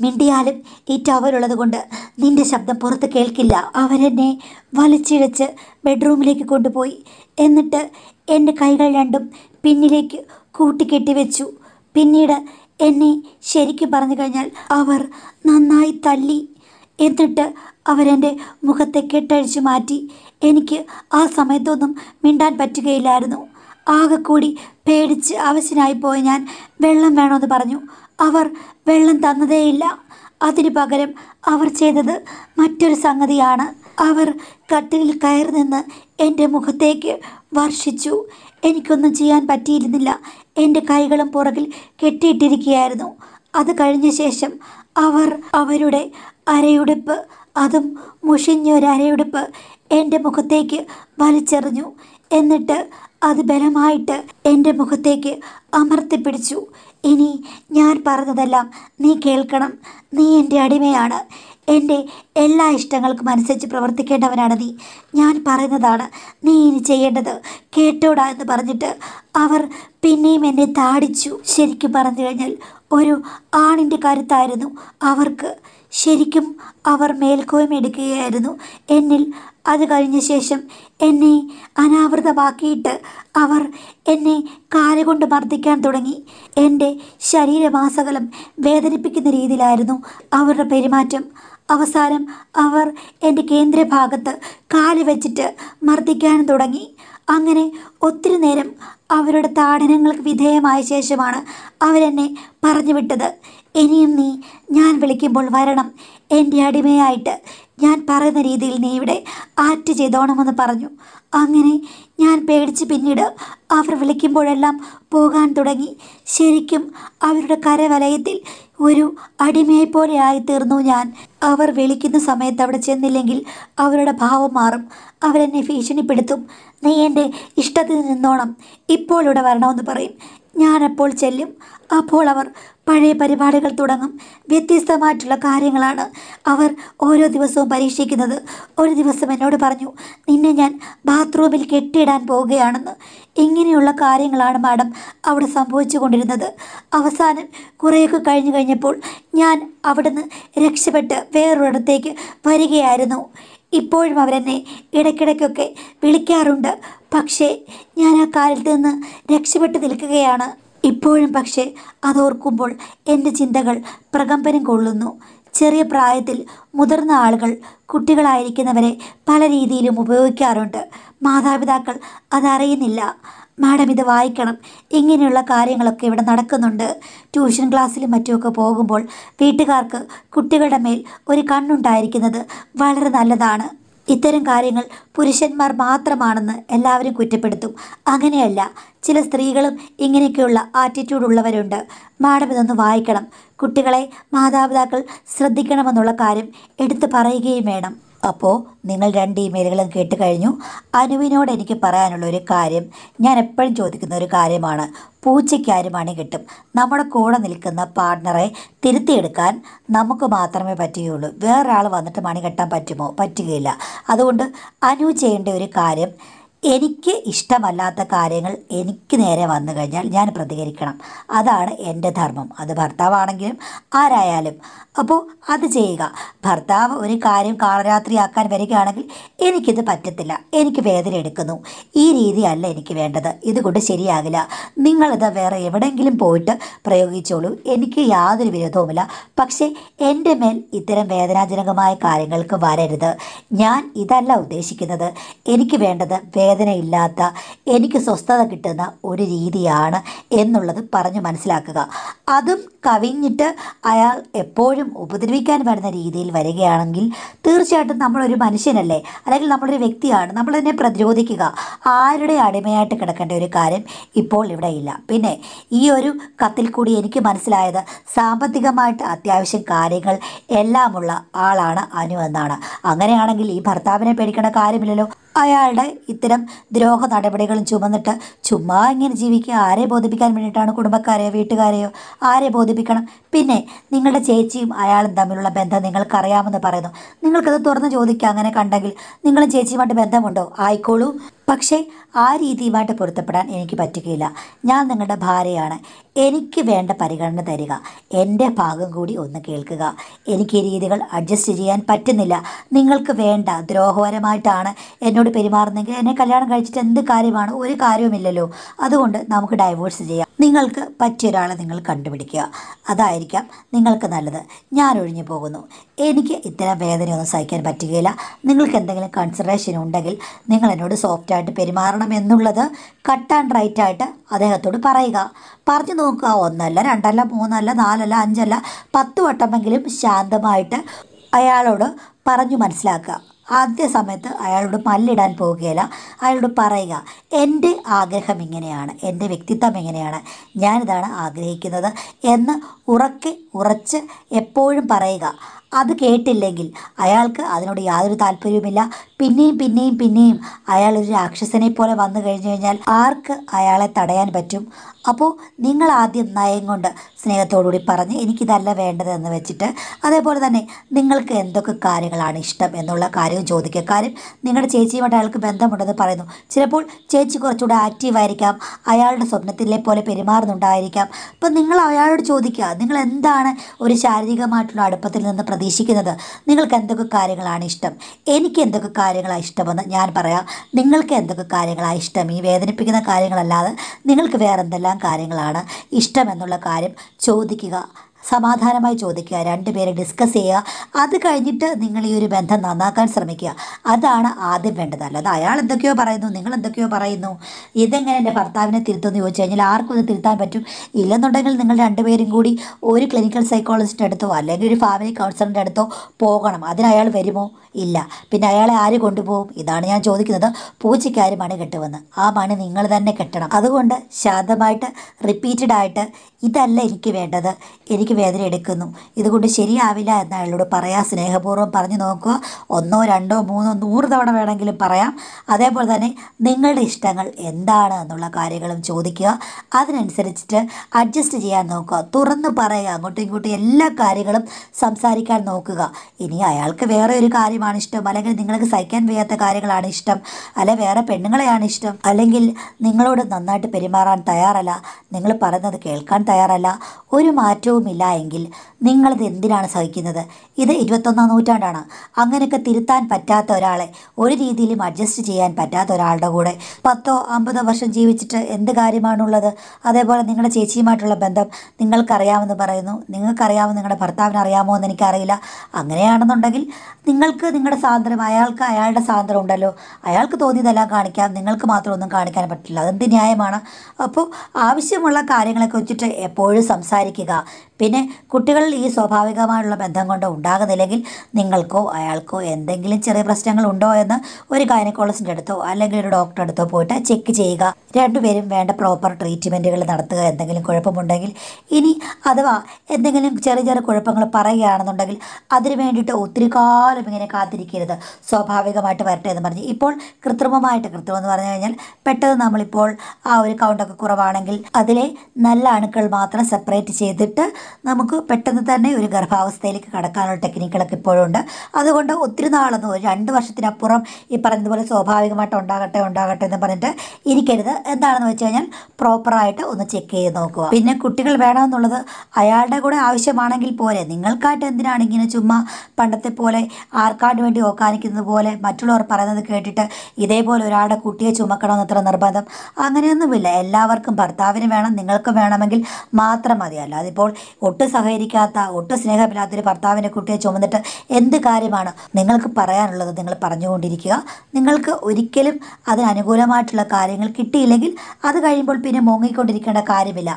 മിണ്ടിയാലും ഈ ടവൽ ഉള്ളത് കൊണ്ട് നിന്റെ ശബ്ദം പുറത്ത് കേൾക്കില്ല അവരെന്നെ വലിച്ചിഴച്ച് ബെഡ്റൂമിലേക്ക് കൊണ്ടുപോയി എന്നിട്ട് എൻ്റെ കൈകൾ രണ്ടും പിന്നിലേക്ക് കൂട്ടിക്കെട്ടി വെച്ചു പിന്നീട് എന്നെ ശരിക്കും പറഞ്ഞു കഴിഞ്ഞാൽ അവർ നന്നായി തല്ലി എന്നിട്ട് അവരെൻ്റെ മുഖത്തെ കെട്ടഴിച്ചു മാറ്റി എനിക്ക് ആ സമയത്തൊന്നും മിണ്ടാൻ പറ്റുകയില്ലായിരുന്നു ആകെക്കൂടി പേടിച്ച് അവശനായി പോയ ഞാൻ വെള്ളം വേണമെന്ന് പറഞ്ഞു അവർ വെള്ളം തന്നതേയില്ല അതിനു പകരം അവർ ചെയ്തത് മറ്റൊരു സംഗതിയാണ് അവർ കട്ടിലിൽ കയറി നിന്ന് എൻ്റെ മുഖത്തേക്ക് വർഷിച്ചു എനിക്കൊന്നും ചെയ്യാൻ പറ്റിയിരുന്നില്ല എൻ്റെ കൈകളും പുറകിൽ കെട്ടിയിട്ടിരിക്കുകയായിരുന്നു അത് കഴിഞ്ഞ ശേഷം അവർ അവരുടെ അരയുടുപ്പ് അതും മുഷിഞ്ഞൊരു അരയുടുപ്പ് എൻ്റെ മുഖത്തേക്ക് വലിച്ചെറിഞ്ഞു എന്നിട്ട് അത് ബലമായിട്ട് എൻ്റെ മുഖത്തേക്ക് അമർത്തി പിടിച്ചു ഇനി ഞാൻ പറഞ്ഞതെല്ലാം നീ കേൾക്കണം നീ എൻ്റെ അടിമയാണ് എൻ്റെ എല്ലാ ഇഷ്ടങ്ങൾക്കും അനുസരിച്ച് പ്രവർത്തിക്കേണ്ടവനാണ് നീ ഞാൻ പറയുന്നതാണ് നീ ഇനി ചെയ്യേണ്ടത് കേട്ടോടാ എന്ന് പറഞ്ഞിട്ട് അവർ പിന്നെയും എന്നെ താടിച്ചു ശരിക്കും പറഞ്ഞു കഴിഞ്ഞാൽ ഒരു ആണിൻ്റെ കരുത്തായിരുന്നു അവർക്ക് ശരിക്കും അവർ മേൽക്കോയ്മ എടുക്കുകയായിരുന്നു എന്നിൽ അത് കഴിഞ്ഞ ശേഷം എന്നെ അനാവൃതമാക്കിയിട്ട് അവർ എന്നെ കാലുകൊണ്ട് മർദ്ദിക്കാൻ തുടങ്ങി എൻ്റെ ശരീരമാസകലം വേദനിപ്പിക്കുന്ന രീതിയിലായിരുന്നു അവരുടെ പെരുമാറ്റം അവസാനം അവർ എൻ്റെ കേന്ദ്രഭാഗത്ത് കാല് വെച്ചിട്ട് മർദ്ദിക്കാൻ തുടങ്ങി അങ്ങനെ ഒത്തിരി നേരം അവരുടെ താടനങ്ങൾക്ക് വിധേയമായ ശേഷമാണ് അവരെന്നെ പറഞ്ഞു വിട്ടത് ഇനിയും നീ ഞാൻ വിളിക്കുമ്പോൾ വരണം എൻ്റെ അടിമയായിട്ട് ഞാൻ പറയുന്ന രീതിയിൽ നീ ഇവിടെ ആറ്റ് ചെയ്തോണമെന്ന് പറഞ്ഞു അങ്ങനെ ഞാൻ പേടിച്ച് പിന്നീട് അവർ വിളിക്കുമ്പോഴെല്ലാം പോകാൻ തുടങ്ങി ശരിക്കും അവരുടെ കരവലയത്തിൽ ഒരു അടിമയെ പോലെ ആയിത്തീർന്നു ഞാൻ അവർ വിളിക്കുന്ന സമയത്ത് അവിടെ ചെന്നില്ലെങ്കിൽ അവരുടെ ഭാവം മാറും അവരെന്നെ ഭീഷണിപ്പെടുത്തും നീ എൻ്റെ ഇഷ്ടത്തിൽ നിന്നോണം ഇപ്പോൾ ഇവിടെ വരണമെന്ന് പറയും ഞാനപ്പോൾ ചെല്ലും അപ്പോൾ അവർ പഴയ പരിപാടികൾ തുടങ്ങും വ്യത്യസ്തമായിട്ടുള്ള കാര്യങ്ങളാണ് അവർ ഓരോ ദിവസവും പരീക്ഷിക്കുന്നത് ഒരു ദിവസം എന്നോട് പറഞ്ഞു നിന്നെ ഞാൻ ബാത്റൂമിൽ കെട്ടിയിടാൻ പോവുകയാണെന്ന് ഇങ്ങനെയുള്ള കാര്യങ്ങളാണ് മാഡം അവിടെ സംഭവിച്ചു കൊണ്ടിരുന്നത് അവസാനം കുറേയൊക്കെ കഴിഞ്ഞു കഴിഞ്ഞപ്പോൾ ഞാൻ അവിടുന്ന് രക്ഷപ്പെട്ട് വേറൊരിടത്തേക്ക് വരികയായിരുന്നു ഇപ്പോഴും അവരെന്നെ ഇടയ്ക്കിടയ്ക്കൊക്കെ വിളിക്കാറുണ്ട് പക്ഷേ ഞാൻ ആ കാലത്ത് നിന്ന് രക്ഷപ്പെട്ടു നിൽക്കുകയാണ് ഇപ്പോഴും പക്ഷേ അതോർക്കുമ്പോൾ എൻ്റെ ചിന്തകൾ പ്രകമ്പനം കൊള്ളുന്നു ചെറിയ പ്രായത്തിൽ മുതിർന്ന ആളുകൾ കുട്ടികളായിരിക്കുന്നവരെ പല രീതിയിലും ഉപയോഗിക്കാറുണ്ട് മാതാപിതാക്കൾ അതറിയുന്നില്ല മാഡം ഇത് വായിക്കണം ഇങ്ങനെയുള്ള കാര്യങ്ങളൊക്കെ ഇവിടെ നടക്കുന്നുണ്ട് ട്യൂഷൻ ക്ലാസ്സിലും മറ്റുമൊക്കെ പോകുമ്പോൾ വീട്ടുകാർക്ക് കുട്ടികളുടെ മേൽ ഒരു കണ്ണുണ്ടായിരിക്കുന്നത് വളരെ നല്ലതാണ് ഇത്തരം കാര്യങ്ങൾ പുരുഷന്മാർ മാത്രമാണെന്ന് എല്ലാവരും കുറ്റപ്പെടുത്തും അങ്ങനെയല്ല ചില സ്ത്രീകളും ഇങ്ങനെയൊക്കെയുള്ള ആറ്റിറ്റ്യൂഡ് ഉള്ളവരുണ്ട് മാഡം ഇതൊന്ന് വായിക്കണം കുട്ടികളെ മാതാപിതാക്കൾ ശ്രദ്ധിക്കണമെന്നുള്ള കാര്യം എടുത്തു പറയുകയും വേണം അപ്പോൾ നിങ്ങൾ രണ്ട് ഇമെയിലുകളും കേട്ട് കഴിഞ്ഞു അനുവിനോട് എനിക്ക് പറയാനുള്ള ഒരു കാര്യം ഞാൻ എപ്പോഴും ചോദിക്കുന്ന ഒരു കാര്യമാണ് പൂച്ചയ്ക്കാരും മണി കിട്ടും നമ്മുടെ കൂടെ നിൽക്കുന്ന പാർട്ട്ണറെ തിരുത്തിയെടുക്കാൻ നമുക്ക് മാത്രമേ പറ്റുകയുള്ളൂ വേറൊരാൾ വന്നിട്ട് മണി കെട്ടാൻ പറ്റുമോ പറ്റുകയില്ല അതുകൊണ്ട് അനു ചെയ്യേണ്ട ഒരു കാര്യം എനിക്ക് ഇഷ്ടമല്ലാത്ത കാര്യങ്ങൾ എനിക്ക് നേരെ വന്നു കഴിഞ്ഞാൽ ഞാൻ പ്രതികരിക്കണം അതാണ് എൻ്റെ ധർമ്മം അത് ഭർത്താവാണെങ്കിലും ആരായാലും അപ്പോൾ അത് ചെയ്യുക ഭർത്താവ് ഒരു കാര്യം കാളരാത്രിയാക്കാൻ വരികയാണെങ്കിൽ എനിക്കിത് പറ്റത്തില്ല എനിക്ക് വേദന എടുക്കുന്നു ഈ രീതിയല്ല എനിക്ക് വേണ്ടത് ഇതുകൊണ്ട് ശരിയാകില്ല നിങ്ങളിത് വേറെ എവിടെയെങ്കിലും പോയിട്ട് പ്രയോഗിച്ചോളൂ എനിക്ക് യാതൊരു വിരോധവുമില്ല പക്ഷേ എൻ്റെ മേൽ ഇത്തരം വേദനാജനകമായ കാര്യങ്ങൾക്ക് വരരുത് ഞാൻ ഇതല്ല ഉദ്ദേശിക്കുന്നത് എനിക്ക് വേണ്ടത് വേദനയില്ലാത്ത എനിക്ക് സ്വസ്ഥത കിട്ടുന്ന ഒരു രീതിയാണ് എന്നുള്ളത് പറഞ്ഞു മനസ്സിലാക്കുക അതും കവിഞ്ഞിട്ട് അയാൾ എപ്പോഴും ഉപദ്രവിക്കാൻ വരുന്ന രീതിയിൽ വരികയാണെങ്കിൽ തീർച്ചയായിട്ടും നമ്മളൊരു മനുഷ്യനല്ലേ അല്ലെങ്കിൽ നമ്മളൊരു വ്യക്തിയാണ് നമ്മൾ തന്നെ പ്രതിരോധിക്കുക ആരുടെ അടിമയായിട്ട് കിടക്കേണ്ട ഒരു കാര്യം ഇപ്പോൾ ഇവിടെ ഇല്ല പിന്നെ ഈ ഒരു കത്തിൽ കൂടി എനിക്ക് മനസ്സിലായത് സാമ്പത്തികമായിട്ട് അത്യാവശ്യം കാര്യങ്ങൾ എല്ലാമുള്ള ആളാണ് അനു എന്നാണ് അങ്ങനെയാണെങ്കിൽ ഈ ഭർത്താവിനെ പേടിക്കേണ്ട കാര്യമില്ലല്ലോ അയാളുടെ ഇത്തരം ദ്രോഹ നടപടികളും ചുമന്നിട്ട് ചുമ്മാ ഇങ്ങനെ ജീവിക്കുക ആരെ ബോധിപ്പിക്കാൻ വേണ്ടിയിട്ടാണ് കുടുംബക്കാരെയോ വീട്ടുകാരെയോ ആരെ ബോധിപ്പിക്കണം പിന്നെ നിങ്ങളുടെ ചേച്ചിയും അയാളും തമ്മിലുള്ള ബന്ധം നിങ്ങൾക്കറിയാമെന്ന് പറയുന്നു നിങ്ങൾക്കത് തുറന്ന് ചോദിക്കുക അങ്ങനെ കണ്ടെങ്കിൽ നിങ്ങളും ചേച്ചിയുമായിട്ട് ബന്ധമുണ്ടോ ആയിക്കോളൂ പക്ഷേ ആ രീതിയുമായിട്ട് പൊരുത്തപ്പെടാൻ എനിക്ക് പറ്റുകയില്ല ഞാൻ നിങ്ങളുടെ ഭാര്യയാണ് എനിക്ക് വേണ്ട പരിഗണന തരിക എൻ്റെ ഭാഗം കൂടി ഒന്ന് കേൾക്കുക എനിക്ക് ഈ രീതികൾ അഡ്ജസ്റ്റ് ചെയ്യാൻ പറ്റുന്നില്ല നിങ്ങൾക്ക് വേണ്ട ദ്രോഹപരമായിട്ടാണ് എന്നോട് പെരുമാറുന്നെങ്കിൽ എന്നെ കല്യാണം കഴിച്ചിട്ട് എന്ത് കാര്യമാണ് ഒരു കാര്യവുമില്ലല്ലോ അതുകൊണ്ട് നമുക്ക് ഡൈവോഴ്സ് ചെയ്യാം നിങ്ങൾക്ക് പറ്റിയ ഒരാളെ നിങ്ങൾ കണ്ടുപിടിക്കുക അതായിരിക്കാം നിങ്ങൾക്ക് നല്ലത് ഞാൻ ഒഴിഞ്ഞു പോകുന്നു എനിക്ക് ഇത്തരം വേദനയൊന്നും സഹിക്കാൻ പറ്റുകയില്ല നിങ്ങൾക്ക് എന്തെങ്കിലും കൺസിഡറേഷൻ ഉണ്ടെങ്കിൽ നിങ്ങൾ എന്നോട് സോഫ്റ്റായിട്ട് പെരുമാറണം എന്നുള്ളത് കട്ട് ആൻഡ് റൈറ്റ് ആയിട്ട് അദ്ദേഹത്തോട് പറയുക പറഞ്ഞു നോക്കുക ഒന്നല്ല രണ്ടല്ല മൂന്നല്ല നാലല്ല അഞ്ചല്ല പത്ത് വട്ടമെങ്കിലും ശാന്തമായിട്ട് അയാളോട് പറഞ്ഞു മനസ്സിലാക്കുക ആദ്യ സമയത്ത് അയാളോട് മല്ലിടാൻ പോവുകയില്ല അയാളോട് പറയുക എൻ്റെ ആഗ്രഹം ഇങ്ങനെയാണ് എൻ്റെ വ്യക്തിത്വം എങ്ങനെയാണ് ഞാനിതാണ് ആഗ്രഹിക്കുന്നത് എന്ന് ഉറക്കെ ഉറച്ച് എപ്പോഴും പറയുക അത് കേട്ടില്ലെങ്കിൽ അയാൾക്ക് അതിനോട് യാതൊരു താല്പര്യവുമില്ല പിന്നെയും പിന്നെയും പിന്നെയും അയാൾ ഒരു രാക്ഷസനെ പോലെ വന്നു കഴിഞ്ഞു കഴിഞ്ഞാൽ ആർക്ക് അയാളെ തടയാൻ പറ്റും അപ്പോൾ നിങ്ങൾ ആദ്യം നയം കൊണ്ട് സ്നേഹത്തോടുകൂടി പറഞ്ഞ് എനിക്കിതല്ല വേണ്ടതെന്ന് വെച്ചിട്ട് അതേപോലെ തന്നെ നിങ്ങൾക്ക് എന്തൊക്കെ കാര്യങ്ങളാണ് ഇഷ്ടം എന്നുള്ള കാര്യവും ചോദിക്കുക കാര്യം നിങ്ങളുടെ ചേച്ചിയുമായിട്ട് അയാൾക്ക് ബന്ധമുണ്ടെന്ന് പറയുന്നു ചിലപ്പോൾ ചേച്ചി കുറച്ചുകൂടെ ആക്റ്റീവായിരിക്കാം അയാളുടെ സ്വപ്നത്തിലെ പോലെ പെരുമാറുന്നുണ്ടായിരിക്കാം അപ്പം നിങ്ങൾ അയാളോട് ചോദിക്കുക നിങ്ങൾ എന്താണ് ഒരു ശാരീരികമായിട്ടുള്ള അടുപ്പത്തിൽ നിന്ന് പ്രതീക്ഷിക്കുന്നത് നിങ്ങൾക്ക് എന്തൊക്കെ കാര്യങ്ങളാണ് ഇഷ്ടം എനിക്ക് എന്തൊക്കെ കാര്യങ്ങളാണ് ഇഷ്ടമെന്ന് ഞാൻ പറയാം നിങ്ങൾക്ക് എന്തൊക്കെ കാര്യങ്ങളാണ് ഇഷ്ടം ഈ വേദനിപ്പിക്കുന്ന കാര്യങ്ങളല്ലാതെ നിങ്ങൾക്ക് വേറെന്തെല്ലാം കാര്യങ്ങളാണ് ഇഷ്ടമെന്നുള്ള കാര്യം ചോദിക്കുക സമാധാനമായി ചോദിക്കുക രണ്ടുപേരെ ഡിസ്കസ് ചെയ്യുക അത് കഴിഞ്ഞിട്ട് നിങ്ങൾ ഈ ഒരു ബന്ധം നന്നാക്കാൻ ശ്രമിക്കുക അതാണ് ആദ്യം വേണ്ടത് അല്ലാതെ അയാൾ എന്തൊക്കെയോ പറയുന്നു നിങ്ങൾ എന്തൊക്കെയോ പറയുന്നു ഇതെങ്ങനെ എൻ്റെ ഭർത്താവിനെ തിരുത്തുമെന്ന് ചോദിച്ചു കഴിഞ്ഞാൽ ആർക്കും ഇത് തിരുത്താൻ പറ്റും ഇല്ലെന്നുണ്ടെങ്കിൽ നിങ്ങൾ രണ്ടുപേരും കൂടി ഒരു ക്ലിനിക്കൽ സൈക്കോളജിസ്റ്റിൻ്റെ അടുത്തോ അല്ലെങ്കിൽ ഒരു ഫാമിലി കൗൺസിലറിൻ്റെ അടുത്തോ പോകണം അതിന് അയാൾ വരുമോ ഇല്ല പിന്നെ അയാളെ ആര് കൊണ്ടുപോകും ഇതാണ് ഞാൻ ചോദിക്കുന്നത് പൂച്ചയ്ക്ക് ആര് മണി കെട്ടുമെന്ന് ആ മണി നിങ്ങൾ തന്നെ കെട്ടണം അതുകൊണ്ട് ശാന്തമായിട്ട് റിപ്പീറ്റഡ് ആയിട്ട് ഇതല്ല എനിക്ക് വേണ്ടത് എനിക്ക് അത്രയ്ക്ക് വേദന എടുക്കുന്നു ഇതുകൊണ്ട് ശരിയാവില്ല എന്ന് അയാളോട് പറയാം സ്നേഹപൂർവ്വം പറഞ്ഞു നോക്കുക ഒന്നോ രണ്ടോ മൂന്നോ നൂറ് തവണ വേണമെങ്കിലും പറയാം അതേപോലെ തന്നെ നിങ്ങളുടെ ഇഷ്ടങ്ങൾ എന്താണ് എന്നുള്ള കാര്യങ്ങളും ചോദിക്കുക അതിനനുസരിച്ചിട്ട് അഡ്ജസ്റ്റ് ചെയ്യാൻ നോക്കുക തുറന്ന് പറയുക അങ്ങോട്ടും ഇങ്ങോട്ടും എല്ലാ കാര്യങ്ങളും സംസാരിക്കാൻ നോക്കുക ഇനി അയാൾക്ക് വേറെ ഒരു കാര്യമാണ് ഇഷ്ടം അല്ലെങ്കിൽ നിങ്ങൾക്ക് സഹിക്കാൻ വയ്യാത്ത കാര്യങ്ങളാണ് ഇഷ്ടം അല്ലെ വേറെ പെണ്ണുങ്ങളെയാണ് ഇഷ്ടം അല്ലെങ്കിൽ നിങ്ങളോട് നന്നായിട്ട് പെരുമാറാൻ തയ്യാറല്ല നിങ്ങൾ പറയുന്നത് കേൾക്കാൻ തയ്യാറല്ല ഒരു മാറ്റവും ഇല്ല എങ്കിൽ നിങ്ങളിത് എന്തിനാണ് സഹിക്കുന്നത് ഇത് ഇരുപത്തൊന്നാം നൂറ്റാണ്ടാണ് അങ്ങനെയൊക്കെ തിരുത്താൻ പറ്റാത്ത ഒരാളെ ഒരു രീതിയിലും അഡ്ജസ്റ്റ് ചെയ്യാൻ പറ്റാത്ത ഒരാളുടെ കൂടെ പത്തോ അമ്പതോ വർഷം ജീവിച്ചിട്ട് എന്ത് കാര്യമാണുള്ളത് അതേപോലെ നിങ്ങളുടെ ചേച്ചിയുമായിട്ടുള്ള ബന്ധം നിങ്ങൾക്കറിയാമെന്ന് പറയുന്നു നിങ്ങൾക്കറിയാമോ നിങ്ങളുടെ ഭർത്താവിന് അറിയാമോ എന്ന് എനിക്കറിയില്ല അങ്ങനെയാണെന്നുണ്ടെങ്കിൽ നിങ്ങൾക്ക് നിങ്ങളുടെ സ്വാതന്ത്ര്യം അയാൾക്ക് അയാളുടെ സ്വാതന്ത്ര്യം ഉണ്ടല്ലോ അയാൾക്ക് തോന്നിയതെല്ലാം കാണിക്കാം നിങ്ങൾക്ക് മാത്രം ഒന്നും കാണിക്കാൻ പറ്റില്ല അതെന്ത് ന്യായമാണ് അപ്പോൾ ആവശ്യമുള്ള കാര്യങ്ങളെ കുറിച്ചിട്ട് എപ്പോഴും സംസാരിക്കുക പിന്നെ കുട്ടികൾ ഈ സ്വാഭാവികമായുള്ള ബന്ധം കൊണ്ട് ഉണ്ടാകുന്നില്ലെങ്കിൽ നിങ്ങൾക്കോ അയാൾക്കോ എന്തെങ്കിലും ചെറിയ പ്രശ്നങ്ങൾ ഉണ്ടോ എന്ന് ഒരു ഗൈനക്കോളജിൻ്റെ അടുത്തോ അല്ലെങ്കിൽ ഒരു ഡോക്ടറെ അടുത്തോ പോയിട്ട് ചെക്ക് ചെയ്യുക രണ്ടുപേരും വേണ്ട പ്രോപ്പർ ട്രീറ്റ്മെൻറ്റുകൾ നടത്തുക എന്തെങ്കിലും കുഴപ്പമുണ്ടെങ്കിൽ ഇനി അഥവാ എന്തെങ്കിലും ചെറിയ ചെറിയ കുഴപ്പങ്ങൾ പറയുകയാണെന്നുണ്ടെങ്കിൽ അതിനു വേണ്ടിയിട്ട് ഒത്തിരി കാലം ഇങ്ങനെ കാത്തിരിക്കരുത് സ്വാഭാവികമായിട്ട് വരട്ടെ എന്ന് പറഞ്ഞ് ഇപ്പോൾ കൃത്രിമമായിട്ട് കൃത്രിമം എന്ന് പറഞ്ഞു കഴിഞ്ഞാൽ പെട്ടെന്ന് നമ്മളിപ്പോൾ ആ ഒരു കൗണ്ടൊക്കെ കുറവാണെങ്കിൽ അതിലെ നല്ല അണുക്കൾ മാത്രം സെപ്പറേറ്റ് ചെയ്തിട്ട് നമുക്ക് പെട്ടെന്ന് പെട്ടെന്ന് തന്നെ ഒരു ഗർഭാവസ്ഥയിലേക്ക് കടക്കാനുള്ള ടെക്നിക്കുകളൊക്കെ ഉണ്ട് അതുകൊണ്ട് ഒത്തിരി നാളൊന്നും ഒരു രണ്ട് വർഷത്തിനപ്പുറം ഈ പറഞ്ഞതുപോലെ സ്വാഭാവികമായിട്ട് ഉണ്ടാകട്ടെ ഉണ്ടാകട്ടെ എന്ന് പറഞ്ഞിട്ട് ഇരിക്കരുത് എന്താണെന്ന് വെച്ച് കഴിഞ്ഞാൽ പ്രോപ്പറായിട്ട് ഒന്ന് ചെക്ക് ചെയ്ത് നോക്കുക പിന്നെ കുട്ടികൾ വേണമെന്നുള്ളത് അയാളുടെ കൂടെ ആവശ്യമാണെങ്കിൽ പോലെ നിങ്ങൾക്കായിട്ട് എന്തിനാണ് ഇങ്ങനെ ചുമ്മാ പണ്ടത്തെ പോലെ ആർക്കാട് വേണ്ടി ഓക്കാനിക്കുന്നത് പോലെ മറ്റുള്ളവർ പറയുന്നത് കേട്ടിട്ട് ഇതേപോലെ ഒരാളുടെ കുട്ടിയെ ചുമക്കണമെന്ന് അത്ര നിർബന്ധം അങ്ങനെയൊന്നുമില്ല എല്ലാവർക്കും ഭർത്താവിന് വേണം നിങ്ങൾക്കും വേണമെങ്കിൽ മാത്രം മതി അല്ലാതിപ്പോൾ ഒട്ടും സഹകരിക്കാത്ത സ്നേഹമില്ലാത്ത ഒട്ടും സ്നേഹമില്ലാത്ത ഒരു ഭർത്താവിനെ കുട്ടിയെ ചുമന്നിട്ട് എന്ത് കാര്യമാണ് നിങ്ങൾക്ക് പറയാനുള്ളത് നിങ്ങൾ പറഞ്ഞുകൊണ്ടിരിക്കുക നിങ്ങൾക്ക് ഒരിക്കലും അതിനനുകൂലമായിട്ടുള്ള കാര്യങ്ങൾ കിട്ടിയില്ലെങ്കിൽ അത് കഴിയുമ്പോൾ പിന്നെ മുങ്ങിക്കൊണ്ടിരിക്കേണ്ട കാര്യമില്ല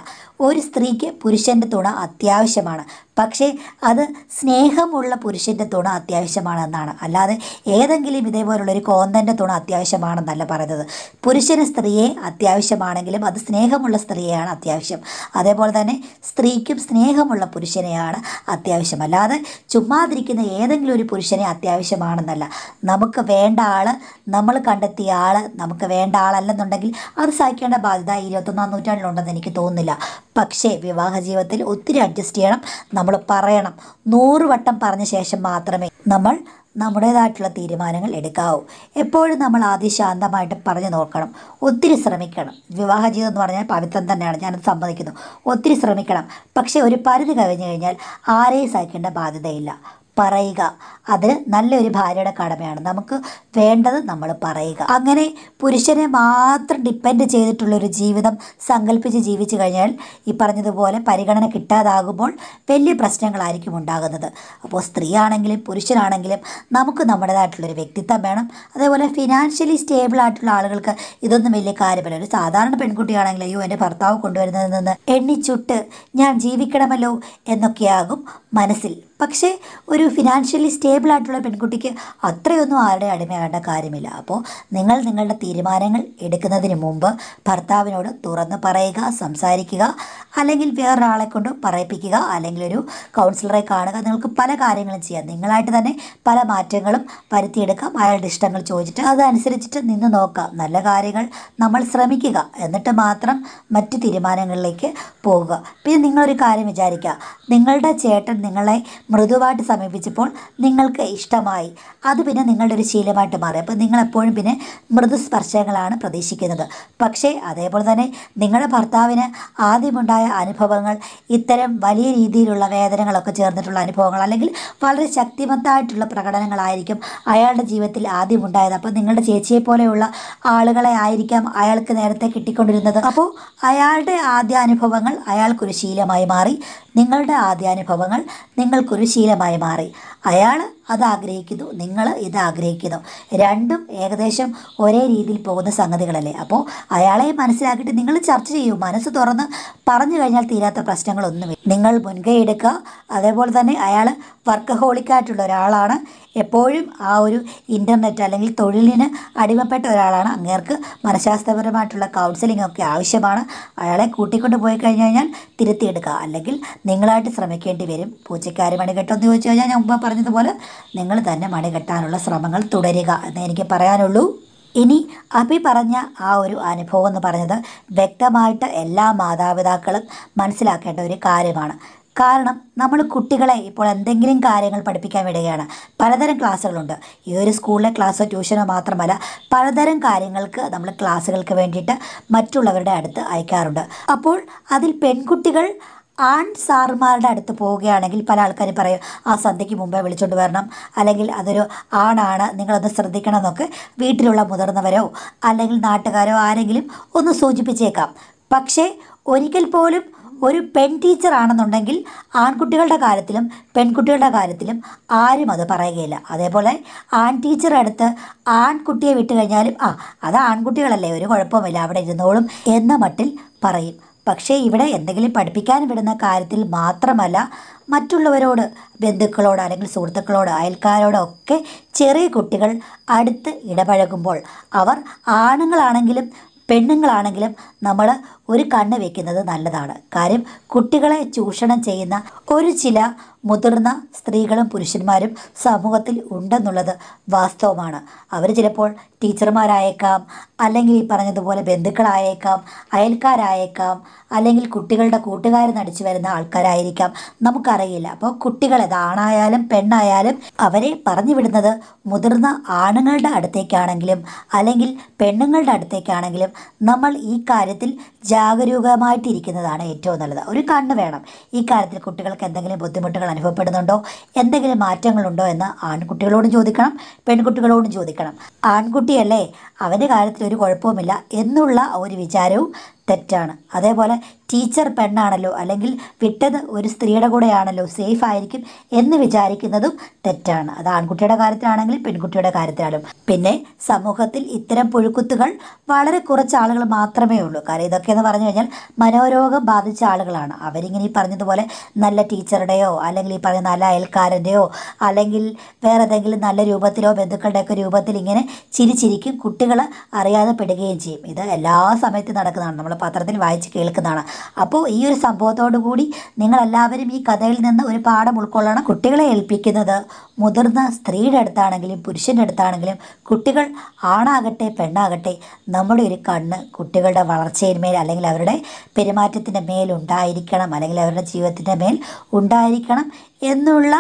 ഒരു സ്ത്രീക്ക് പുരുഷൻ്റെ തുണ അത്യാവശ്യമാണ് പക്ഷേ അത് സ്നേഹമുള്ള പുരുഷൻ്റെ തുണ അത്യാവശ്യമാണെന്നാണ് അല്ലാതെ ഏതെങ്കിലും ഇതേപോലുള്ള ഒരു കോന്തൻ്റെ തുണ അത്യാവശ്യമാണെന്നല്ല പറയുന്നത് പുരുഷന് സ്ത്രീയെ അത്യാവശ്യമാണെങ്കിലും അത് സ്നേഹമുള്ള സ്ത്രീയാണ് അത്യാവശ്യം അതേപോലെ തന്നെ സ്ത്രീക്കും സ്നേഹമുള്ള പുരുഷനെയാണ് എന്നതാണ് അത്യാവശ്യം അല്ലാതെ ചുമ്മാതിരിക്കുന്ന ഏതെങ്കിലും ഒരു പുരുഷനെ അത്യാവശ്യമാണെന്നല്ല നമുക്ക് വേണ്ട ആൾ നമ്മൾ കണ്ടെത്തിയ ആൾ നമുക്ക് വേണ്ട ആളല്ലെന്നുണ്ടെങ്കിൽ അത് സഹിക്കേണ്ട ബാധ്യത ഇരുപത്തൊന്നാം നൂറ്റാണ്ടിലുണ്ടെന്ന് എനിക്ക് തോന്നുന്നില്ല പക്ഷേ വിവാഹ ജീവിതത്തിൽ ഒത്തിരി അഡ്ജസ്റ്റ് ചെയ്യണം നമ്മൾ പറയണം നൂറ് വട്ടം പറഞ്ഞ ശേഷം മാത്രമേ നമ്മൾ നമ്മുടേതായിട്ടുള്ള തീരുമാനങ്ങൾ എടുക്കാവൂ എപ്പോഴും നമ്മൾ ആദ്യം ശാന്തമായിട്ട് പറഞ്ഞു നോക്കണം ഒത്തിരി ശ്രമിക്കണം വിവാഹ ജീവിതം എന്ന് പറഞ്ഞാൽ പവിത്രം തന്നെയാണ് ഞാനത് സമ്മതിക്കുന്നു ഒത്തിരി ശ്രമിക്കണം പക്ഷേ ഒരു പരിധി കഴിഞ്ഞു കഴിഞ്ഞാൽ ആരെയും സഹിക്കേണ്ട ബാധ്യതയില്ല പറയുക അത് നല്ലൊരു ഭാര്യയുടെ കടമയാണ് നമുക്ക് വേണ്ടത് നമ്മൾ പറയുക അങ്ങനെ പുരുഷനെ മാത്രം ഡിപ്പെൻഡ് ചെയ്തിട്ടുള്ളൊരു ജീവിതം സങ്കല്പിച്ച് ജീവിച്ചു കഴിഞ്ഞാൽ ഈ പറഞ്ഞതുപോലെ പരിഗണന കിട്ടാതാകുമ്പോൾ വലിയ പ്രശ്നങ്ങളായിരിക്കും ഉണ്ടാകുന്നത് അപ്പോൾ സ്ത്രീയാണെങ്കിലും പുരുഷനാണെങ്കിലും നമുക്ക് നമ്മുടേതായിട്ടുള്ളൊരു വ്യക്തിത്വം വേണം അതേപോലെ ഫിനാൻഷ്യലി സ്റ്റേബിൾ ആയിട്ടുള്ള ആളുകൾക്ക് ഇതൊന്നും വലിയ കാര്യമല്ല ഒരു സാധാരണ പെൺകുട്ടിയാണെങ്കിൽ അയ്യോ എൻ്റെ ഭർത്താവ് കൊണ്ടുവരുന്നതിൽ നിന്ന് എണ്ണിച്ചുട്ട് ഞാൻ ജീവിക്കണമല്ലോ എന്നൊക്കെയാകും മനസ്സിൽ പക്ഷേ ഒരു ഫിനാൻഷ്യലി സ്റ്റേബിൾ ആയിട്ടുള്ള പെൺകുട്ടിക്ക് അത്രയൊന്നും ആരുടെ അടിമയാകേണ്ട കാര്യമില്ല അപ്പോൾ നിങ്ങൾ നിങ്ങളുടെ തീരുമാനങ്ങൾ എടുക്കുന്നതിന് മുമ്പ് ഭർത്താവിനോട് തുറന്ന് പറയുക സംസാരിക്കുക അല്ലെങ്കിൽ വേറൊരാളെ കൊണ്ട് പറയിപ്പിക്കുക അല്ലെങ്കിൽ ഒരു കൗൺസിലറെ കാണുക നിങ്ങൾക്ക് പല കാര്യങ്ങളും ചെയ്യാം നിങ്ങളായിട്ട് തന്നെ പല മാറ്റങ്ങളും വരുത്തിയെടുക്കാം അയാളുടെ ഇഷ്ടങ്ങൾ ചോദിച്ചിട്ട് അതനുസരിച്ചിട്ട് നിന്ന് നോക്കാം നല്ല കാര്യങ്ങൾ നമ്മൾ ശ്രമിക്കുക എന്നിട്ട് മാത്രം മറ്റ് തീരുമാനങ്ങളിലേക്ക് പോകുക പിന്നെ നിങ്ങളൊരു കാര്യം വിചാരിക്കുക നിങ്ങളുടെ ചേട്ടൻ നിങ്ങളെ മൃദുവായിട്ട് സമീപിച്ചപ്പോൾ നിങ്ങൾക്ക് ഇഷ്ടമായി അത് പിന്നെ നിങ്ങളുടെ ഒരു ശീലമായിട്ട് മാറി അപ്പോൾ നിങ്ങളെപ്പോഴും പിന്നെ മൃദുസ്പർശങ്ങളാണ് പ്രതീക്ഷിക്കുന്നത് പക്ഷേ അതേപോലെ തന്നെ നിങ്ങളുടെ ഭർത്താവിന് ആദ്യമുണ്ടായ അനുഭവങ്ങൾ ഇത്തരം വലിയ രീതിയിലുള്ള വേദനകളൊക്കെ ചേർന്നിട്ടുള്ള അനുഭവങ്ങൾ അല്ലെങ്കിൽ വളരെ ശക്തിമത്തായിട്ടുള്ള പ്രകടനങ്ങളായിരിക്കും അയാളുടെ ജീവിതത്തിൽ ഉണ്ടായത് അപ്പോൾ നിങ്ങളുടെ ചേച്ചിയെ പോലെയുള്ള ആളുകളെ ആയിരിക്കാം അയാൾക്ക് നേരത്തെ കിട്ടിക്കൊണ്ടിരുന്നത് അപ്പോൾ അയാളുടെ ആദ്യ അനുഭവങ്ങൾ അയാൾക്കൊരു ശീലമായി മാറി നിങ്ങളുടെ ആദ്യാനുഭവങ്ങൾ നിങ്ങൾക്കൊരു ശീലമായി മാറി അയാൾ അത് ആഗ്രഹിക്കുന്നു നിങ്ങൾ ഇത് ആഗ്രഹിക്കുന്നു രണ്ടും ഏകദേശം ഒരേ രീതിയിൽ പോകുന്ന സംഗതികളല്ലേ അപ്പോൾ അയാളെ മനസ്സിലാക്കിയിട്ട് നിങ്ങൾ ചർച്ച ചെയ്യൂ മനസ്സ് തുറന്ന് പറഞ്ഞു കഴിഞ്ഞാൽ തീരാത്ത പ്രശ്നങ്ങളൊന്നുമില്ല നിങ്ങൾ മുൻകൈ എടുക്കുക അതേപോലെ തന്നെ അയാൾ വർക്കഹോളിക്കായിട്ടുള്ള ഒരാളാണ് എപ്പോഴും ആ ഒരു ഇൻ്റർനെറ്റ് അല്ലെങ്കിൽ തൊഴിലിന് അടിമപ്പെട്ട ഒരാളാണ് അങ്ങേർക്ക് മനഃശാസ്ത്രപരമായിട്ടുള്ള കൗൺസിലിംഗ് ഒക്കെ ആവശ്യമാണ് അയാളെ കൂട്ടിക്കൊണ്ട് പോയി കഴിഞ്ഞു കഴിഞ്ഞാൽ തിരുത്തിയെടുക്കുക അല്ലെങ്കിൽ നിങ്ങളായിട്ട് ശ്രമിക്കേണ്ടി വരും പൂച്ചക്കാരി മണികെട്ടോ എന്ന് ചോദിച്ചു കഴിഞ്ഞാൽ ഞാൻ മുമ്പ് പറഞ്ഞതുപോലെ നിങ്ങൾ തന്നെ കെട്ടാനുള്ള ശ്രമങ്ങൾ തുടരുക എന്ന് എനിക്ക് പറയാനുള്ളൂ ഇനി അഭി പറഞ്ഞ ആ ഒരു അനുഭവം എന്ന് പറഞ്ഞത് വ്യക്തമായിട്ട് എല്ലാ മാതാപിതാക്കളും മനസ്സിലാക്കേണ്ട ഒരു കാര്യമാണ് കാരണം നമ്മൾ കുട്ടികളെ ഇപ്പോൾ എന്തെങ്കിലും കാര്യങ്ങൾ പഠിപ്പിക്കാൻ വിടുകയാണ് പലതരം ക്ലാസ്സുകളുണ്ട് ഈ ഒരു സ്കൂളിലെ ക്ലാസ്സോ ട്യൂഷനോ മാത്രമല്ല പലതരം കാര്യങ്ങൾക്ക് നമ്മൾ ക്ലാസ്സുകൾക്ക് വേണ്ടിയിട്ട് മറ്റുള്ളവരുടെ അടുത്ത് അയക്കാറുണ്ട് അപ്പോൾ അതിൽ പെൺകുട്ടികൾ ആൺ സാറുമാരുടെ അടുത്ത് പോവുകയാണെങ്കിൽ പല ആൾക്കാരും പറയും ആ സന്ധ്യയ്ക്ക് മുമ്പേ വിളിച്ചുകൊണ്ട് വരണം അല്ലെങ്കിൽ അതൊരു ആണാണ് നിങ്ങളത് ശ്രദ്ധിക്കണം എന്നൊക്കെ വീട്ടിലുള്ള മുതിർന്നവരോ അല്ലെങ്കിൽ നാട്ടുകാരോ ആരെങ്കിലും ഒന്ന് സൂചിപ്പിച്ചേക്കാം പക്ഷേ ഒരിക്കൽ പോലും ഒരു പെൺ ടീച്ചർ ആണെന്നുണ്ടെങ്കിൽ ആൺകുട്ടികളുടെ കാര്യത്തിലും പെൺകുട്ടികളുടെ കാര്യത്തിലും ആരും അത് പറയുകയില്ല അതേപോലെ ആൺ ടീച്ചർ അടുത്ത് ആൺകുട്ടിയെ വിട്ടു കഴിഞ്ഞാലും ആ അത് ആൺകുട്ടികളല്ലേ ഒരു കുഴപ്പമില്ല അവിടെ ഇരുന്നോളും എന്ന മട്ടിൽ പറയും പക്ഷേ ഇവിടെ എന്തെങ്കിലും പഠിപ്പിക്കാൻ വിടുന്ന കാര്യത്തിൽ മാത്രമല്ല മറ്റുള്ളവരോട് ബന്ധുക്കളോട് അല്ലെങ്കിൽ സുഹൃത്തുക്കളോട് അയൽക്കാരോടോ ഒക്കെ ചെറിയ കുട്ടികൾ അടുത്ത് ഇടപഴകുമ്പോൾ അവർ ആണുങ്ങളാണെങ്കിലും പെണ്ണുങ്ങളാണെങ്കിലും നമ്മൾ ഒരു കണ്ണ് വെക്കുന്നത് നല്ലതാണ് കാര്യം കുട്ടികളെ ചൂഷണം ചെയ്യുന്ന ഒരു ചില മുതിർന്ന സ്ത്രീകളും പുരുഷന്മാരും സമൂഹത്തിൽ ഉണ്ടെന്നുള്ളത് വാസ്തവമാണ് അവർ ചിലപ്പോൾ ടീച്ചർമാരായേക്കാം അല്ലെങ്കിൽ ഈ പറഞ്ഞതുപോലെ ബന്ധുക്കളായേക്കാം അയൽക്കാരായേക്കാം അല്ലെങ്കിൽ കുട്ടികളുടെ കൂട്ടുകാരൻ നടിച്ചു വരുന്ന ആൾക്കാരായിരിക്കാം നമുക്കറിയില്ല അപ്പോൾ കുട്ടികളെ ആണായാലും പെണ്ണായാലും അവരെ പറഞ്ഞു വിടുന്നത് മുതിർന്ന ആണുങ്ങളുടെ അടുത്തേക്കാണെങ്കിലും അല്ലെങ്കിൽ പെണ്ണുങ്ങളുടെ അടുത്തേക്കാണെങ്കിലും നമ്മൾ ഈ കാര്യത്തിൽ ജാഗരൂകമായിട്ടിരിക്കുന്നതാണ് ഏറ്റവും നല്ലത് ഒരു കണ്ണ് വേണം ഈ കാര്യത്തിൽ കുട്ടികൾക്ക് എന്തെങ്കിലും ബുദ്ധിമുട്ടുകൾ അനുഭവപ്പെടുന്നുണ്ടോ എന്തെങ്കിലും മാറ്റങ്ങളുണ്ടോ എന്ന് ആൺകുട്ടികളോടും ചോദിക്കണം പെൺകുട്ടികളോടും ചോദിക്കണം ആൺകുട്ടിയല്ലേ അവൻ്റെ കാര്യത്തിൽ ഒരു കുഴപ്പവുമില്ല എന്നുള്ള ഒരു വിചാരവും തെറ്റാണ് അതേപോലെ ടീച്ചർ പെണ്ണാണല്ലോ അല്ലെങ്കിൽ വിട്ടത് ഒരു സ്ത്രീയുടെ കൂടെയാണല്ലോ സേഫ് ആയിരിക്കും എന്ന് വിചാരിക്കുന്നതും തെറ്റാണ് അത് ആൺകുട്ടിയുടെ കാര്യത്തിലാണെങ്കിലും പെൺകുട്ടിയുടെ കാര്യത്തിലാണ് പിന്നെ സമൂഹത്തിൽ ഇത്തരം പുഴുക്കുത്തുകൾ വളരെ കുറച്ച് ആളുകൾ മാത്രമേ ഉള്ളൂ കാരണം ഇതൊക്കെയെന്ന് പറഞ്ഞു കഴിഞ്ഞാൽ മനോരോഗം ബാധിച്ച ആളുകളാണ് അവരിങ്ങനെ ഈ പറഞ്ഞതുപോലെ നല്ല ടീച്ചറുടെയോ അല്ലെങ്കിൽ ഈ പറഞ്ഞ നല്ല അയൽക്കാരൻ്റെയോ അല്ലെങ്കിൽ വേറെ ഏതെങ്കിലും നല്ല രൂപത്തിലോ ബന്ധുക്കളുടെയൊക്കെ രൂപത്തിൽ ഇങ്ങനെ ചിരിച്ചിരിക്കും കുട്ടികൾ അറിയാതെ പെടുകയും ചെയ്യും ഇത് എല്ലാ സമയത്തും നടക്കുന്നതാണ് നമ്മൾ പത്രത്തിൽ വായിച്ച് കേൾക്കുന്നതാണ് അപ്പോൾ ഈ ഒരു സംഭവത്തോടു കൂടി നിങ്ങളെല്ലാവരും ഈ കഥയിൽ നിന്ന് ഒരു പാഠം ഉൾക്കൊള്ളണം കുട്ടികളെ ഏൽപ്പിക്കുന്നത് മുതിർന്ന സ്ത്രീയുടെ അടുത്താണെങ്കിലും പുരുഷൻ്റെ അടുത്താണെങ്കിലും കുട്ടികൾ ആണാകട്ടെ പെണ്ണാകട്ടെ നമ്മുടെ ഒരു കണ്ണ് കുട്ടികളുടെ വളർച്ചയിന്മേൽ അല്ലെങ്കിൽ അവരുടെ പെരുമാറ്റത്തിൻ്റെ മേൽ ഉണ്ടായിരിക്കണം അല്ലെങ്കിൽ അവരുടെ ജീവിതത്തിൻ്റെ മേൽ ഉണ്ടായിരിക്കണം എന്നുള്ള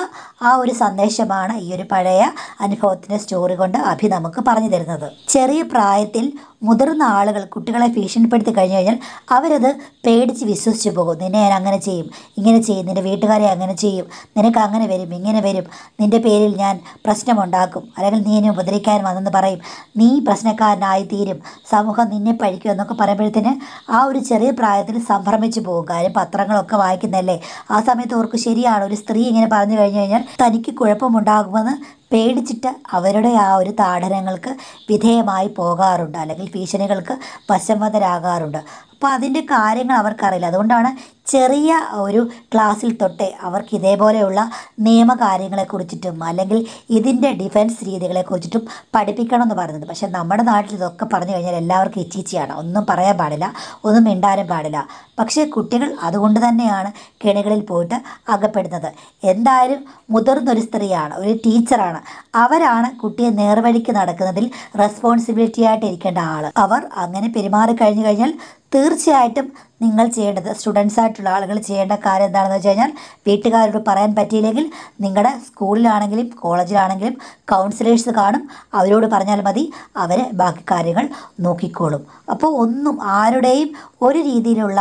ആ ഒരു സന്ദേശമാണ് ഈ ഒരു പഴയ അനുഭവത്തിൻ്റെ സ്റ്റോറി കൊണ്ട് അഭി നമുക്ക് പറഞ്ഞു തരുന്നത് ചെറിയ പ്രായത്തിൽ മുതിർന്ന ആളുകൾ കുട്ടികളെ ഭീഷണിപ്പെടുത്തി കഴിഞ്ഞു കഴിഞ്ഞാൽ അവരത് പേടിച്ച് വിശ്വസിച്ച് പോകും നിന്നെ ഞാൻ അങ്ങനെ ചെയ്യും ഇങ്ങനെ ചെയ്യും നിൻ്റെ വീട്ടുകാരെ അങ്ങനെ ചെയ്യും നിനക്ക് അങ്ങനെ വരും ഇങ്ങനെ വരും നിൻ്റെ പേരിൽ ഞാൻ പ്രശ്നമുണ്ടാക്കും അല്ലെങ്കിൽ നീ എന്നെ ഉപദ്രവിക്കാൻ വന്നെന്ന് പറയും നീ പ്രശ്നക്കാരനായി തീരും സമൂഹം നിന്നെ പഴിക്കും എന്നൊക്കെ പറയുമ്പോഴത്തേന് ആ ഒരു ചെറിയ പ്രായത്തിൽ സംഭ്രമിച്ചു പോകും കാര്യം പത്രങ്ങളൊക്കെ വായിക്കുന്നല്ലേ ആ സമയത്ത് ഓർക്ക് ശരിയാണ് ഒരു സ്ത്രീ ഇങ്ങനെ പറഞ്ഞു കഴിഞ്ഞു കഴിഞ്ഞാൽ തനിക്ക് കുഴപ്പമുണ്ടാകുമെന്ന് പേടിച്ചിട്ട് അവരുടെ ആ ഒരു താടനങ്ങൾക്ക് വിധേയമായി പോകാറുണ്ട് അല്ലെങ്കിൽ ഭീഷണികൾക്ക് വശംവദരാകാറുണ്ട് അപ്പോൾ അതിൻ്റെ കാര്യങ്ങൾ അവർക്കറിയില്ല അതുകൊണ്ടാണ് ചെറിയ ഒരു ക്ലാസ്സിൽ തൊട്ടേ അവർക്ക് ഇതേപോലെയുള്ള നിയമകാര്യങ്ങളെക്കുറിച്ചിട്ടും അല്ലെങ്കിൽ ഇതിൻ്റെ ഡിഫൻസ് രീതികളെക്കുറിച്ചിട്ടും പഠിപ്പിക്കണം എന്ന് പറയുന്നത് പക്ഷേ നമ്മുടെ നാട്ടിൽ ഇതൊക്കെ പറഞ്ഞു കഴിഞ്ഞാൽ എല്ലാവർക്കും ഇച്ചിച്ചിയാണ് ഒന്നും പറയാൻ പാടില്ല ഒന്നും മിണ്ടാനും പാടില്ല പക്ഷേ കുട്ടികൾ അതുകൊണ്ട് തന്നെയാണ് കെണികളിൽ പോയിട്ട് അകപ്പെടുന്നത് എന്തായാലും മുതിർന്നൊരു സ്ത്രീയാണ് ഒരു ടീച്ചറാണ് അവരാണ് കുട്ടിയെ നേർവഴിക്ക് നടക്കുന്നതിൽ റെസ്പോൺസിബിലിറ്റി ആയിട്ട് ഇരിക്കേണ്ട ആൾ അവർ അങ്ങനെ പെരുമാറി കഴിഞ്ഞു കഴിഞ്ഞാൽ തീർച്ചയായിട്ടും നിങ്ങൾ ചെയ്യേണ്ടത് സ്റ്റുഡൻസ് ആയിട്ടുള്ള ആളുകൾ ചെയ്യേണ്ട കാര്യം എന്താണെന്ന് വെച്ച് കഴിഞ്ഞാൽ വീട്ടുകാരോട് പറയാൻ പറ്റിയില്ലെങ്കിൽ നിങ്ങളുടെ സ്കൂളിലാണെങ്കിലും കോളേജിലാണെങ്കിലും കൗൺസിലേഴ്സ് കാണും അവരോട് പറഞ്ഞാൽ മതി അവർ ബാക്കി കാര്യങ്ങൾ നോക്കിക്കോളും അപ്പോൾ ഒന്നും ആരുടെയും ഒരു രീതിയിലുള്ള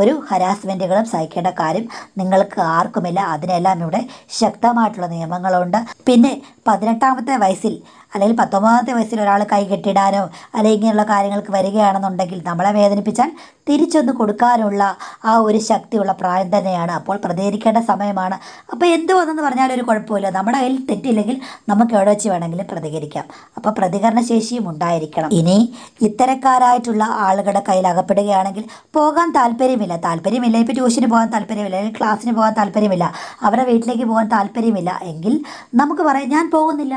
ഒരു ഹരാസ്മെൻറ്റുകളും സഹിക്കേണ്ട കാര്യം നിങ്ങൾക്ക് ആർക്കുമില്ല അതിനെല്ലാം ഇവിടെ ശക്തമായിട്ടുള്ള നിയമങ്ങളുണ്ട് പിന്നെ പതിനെട്ടാമത്തെ വയസ്സിൽ അല്ലെങ്കിൽ പത്തൊമ്പതാമത്തെ വയസ്സിൽ ഒരാൾ കൈ കെട്ടിടാനോ അല്ലെങ്കിൽ ഇങ്ങനെയുള്ള കാര്യങ്ങൾക്ക് വരികയാണെന്നുണ്ടെങ്കിൽ നമ്മളെ വേദനിപ്പിച്ചാൽ തിരിച്ചൊന്ന് കൊടുക്കുക നിൽക്കാനുള്ള ആ ഒരു ശക്തിയുള്ള പ്രായം തന്നെയാണ് അപ്പോൾ പ്രതികരിക്കേണ്ട സമയമാണ് അപ്പോൾ എന്ത് വന്നെന്ന് പറഞ്ഞാൽ ഒരു കുഴപ്പമില്ല നമ്മുടെ കയ്യിൽ തെറ്റില്ലെങ്കിൽ നമുക്ക് എവിടെ വെച്ച് വേണമെങ്കിലും പ്രതികരിക്കാം അപ്പോൾ പ്രതികരണശേഷിയും ഉണ്ടായിരിക്കണം ഇനി ഇത്തരക്കാരായിട്ടുള്ള ആളുകളുടെ കയ്യിൽ അകപ്പെടുകയാണെങ്കിൽ പോകാൻ താല്പര്യമില്ല താല്പര്യമില്ല ഇപ്പോൾ ട്യൂഷന് പോകാൻ താല്പര്യമില്ല അല്ലെങ്കിൽ ക്ലാസ്സിന് പോകാൻ താല്പര്യമില്ല അവരുടെ വീട്ടിലേക്ക് പോകാൻ താല്പര്യമില്ല എങ്കിൽ നമുക്ക് പറയാം ഞാൻ പോകുന്നില്ല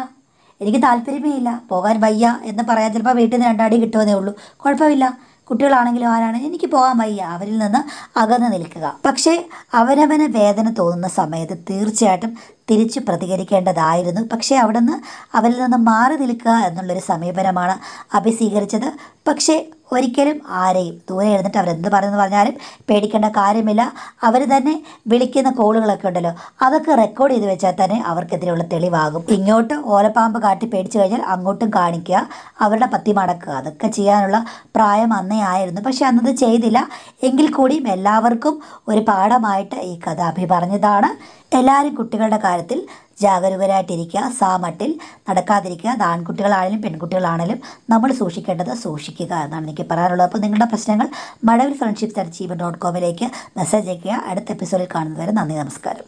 എനിക്ക് താല്പര്യമേ ഇല്ല പോകാൻ വയ്യ എന്ന് പറയാൻ ചിലപ്പോൾ വീട്ടിൽ നിന്ന് രണ്ടാടി കിട്ടുമെന്നേ ഉള്ളൂ കുഴപ്പമില്ല കുട്ടികളാണെങ്കിലും ആരാണെങ്കിലും എനിക്ക് പോകാൻ വയ്യ അവരിൽ നിന്ന് അകന്നു നിൽക്കുക പക്ഷേ അവനവന് വേദന തോന്നുന്ന സമയത്ത് തീർച്ചയായിട്ടും തിരിച്ചു പ്രതികരിക്കേണ്ടതായിരുന്നു പക്ഷേ അവിടെ നിന്ന് അവരിൽ നിന്ന് മാറി നിൽക്കുക എന്നുള്ളൊരു സമീപനമാണ് അഭി സ്വീകരിച്ചത് പക്ഷേ ഒരിക്കലും ആരെയും ദൂരെ എഴുന്നിട്ട് അവരെന്ത് പറയുന്നു പറഞ്ഞാലും പേടിക്കേണ്ട കാര്യമില്ല അവർ തന്നെ വിളിക്കുന്ന കോളുകളൊക്കെ ഉണ്ടല്ലോ അതൊക്കെ റെക്കോർഡ് ചെയ്ത് വെച്ചാൽ തന്നെ അവർക്കെതിരെയുള്ള തെളിവാകും ഇങ്ങോട്ട് ഓലപ്പാമ്പ് കാട്ടി പേടിച്ചു കഴിഞ്ഞാൽ അങ്ങോട്ടും കാണിക്കുക അവരുടെ പത്തി മടക്കുക അതൊക്കെ ചെയ്യാനുള്ള പ്രായം അന്നേ ആയിരുന്നു പക്ഷെ അന്നത് ചെയ്തില്ല എങ്കിൽ കൂടിയും എല്ലാവർക്കും ഒരു പാഠമായിട്ട് ഈ കഥ അഭി പറഞ്ഞതാണ് എല്ലാവരും കുട്ടികളുടെ കാര്യത്തിൽ ജാഗരൂകരായിട്ടിരിക്കുക സാമട്ടിൽ നടക്കാതിരിക്കുക ആൺകുട്ടികളാണെങ്കിലും പെൺകുട്ടികളാണെങ്കിലും നമ്മൾ സൂക്ഷിക്കേണ്ടത് സൂക്ഷിക്കുക എന്നാണ് എനിക്ക് പറയാനുള്ളത് അപ്പോൾ നിങ്ങളുടെ പ്രശ്നങ്ങൾ Mazhavil friendship at Jeevan dot കോമിലേക്ക് മെസ്സേജ് അയക്കുക അടുത്ത എപ്പിസോഡിൽ കാണുന്നതുവരെ നന്ദി നമസ്കാരം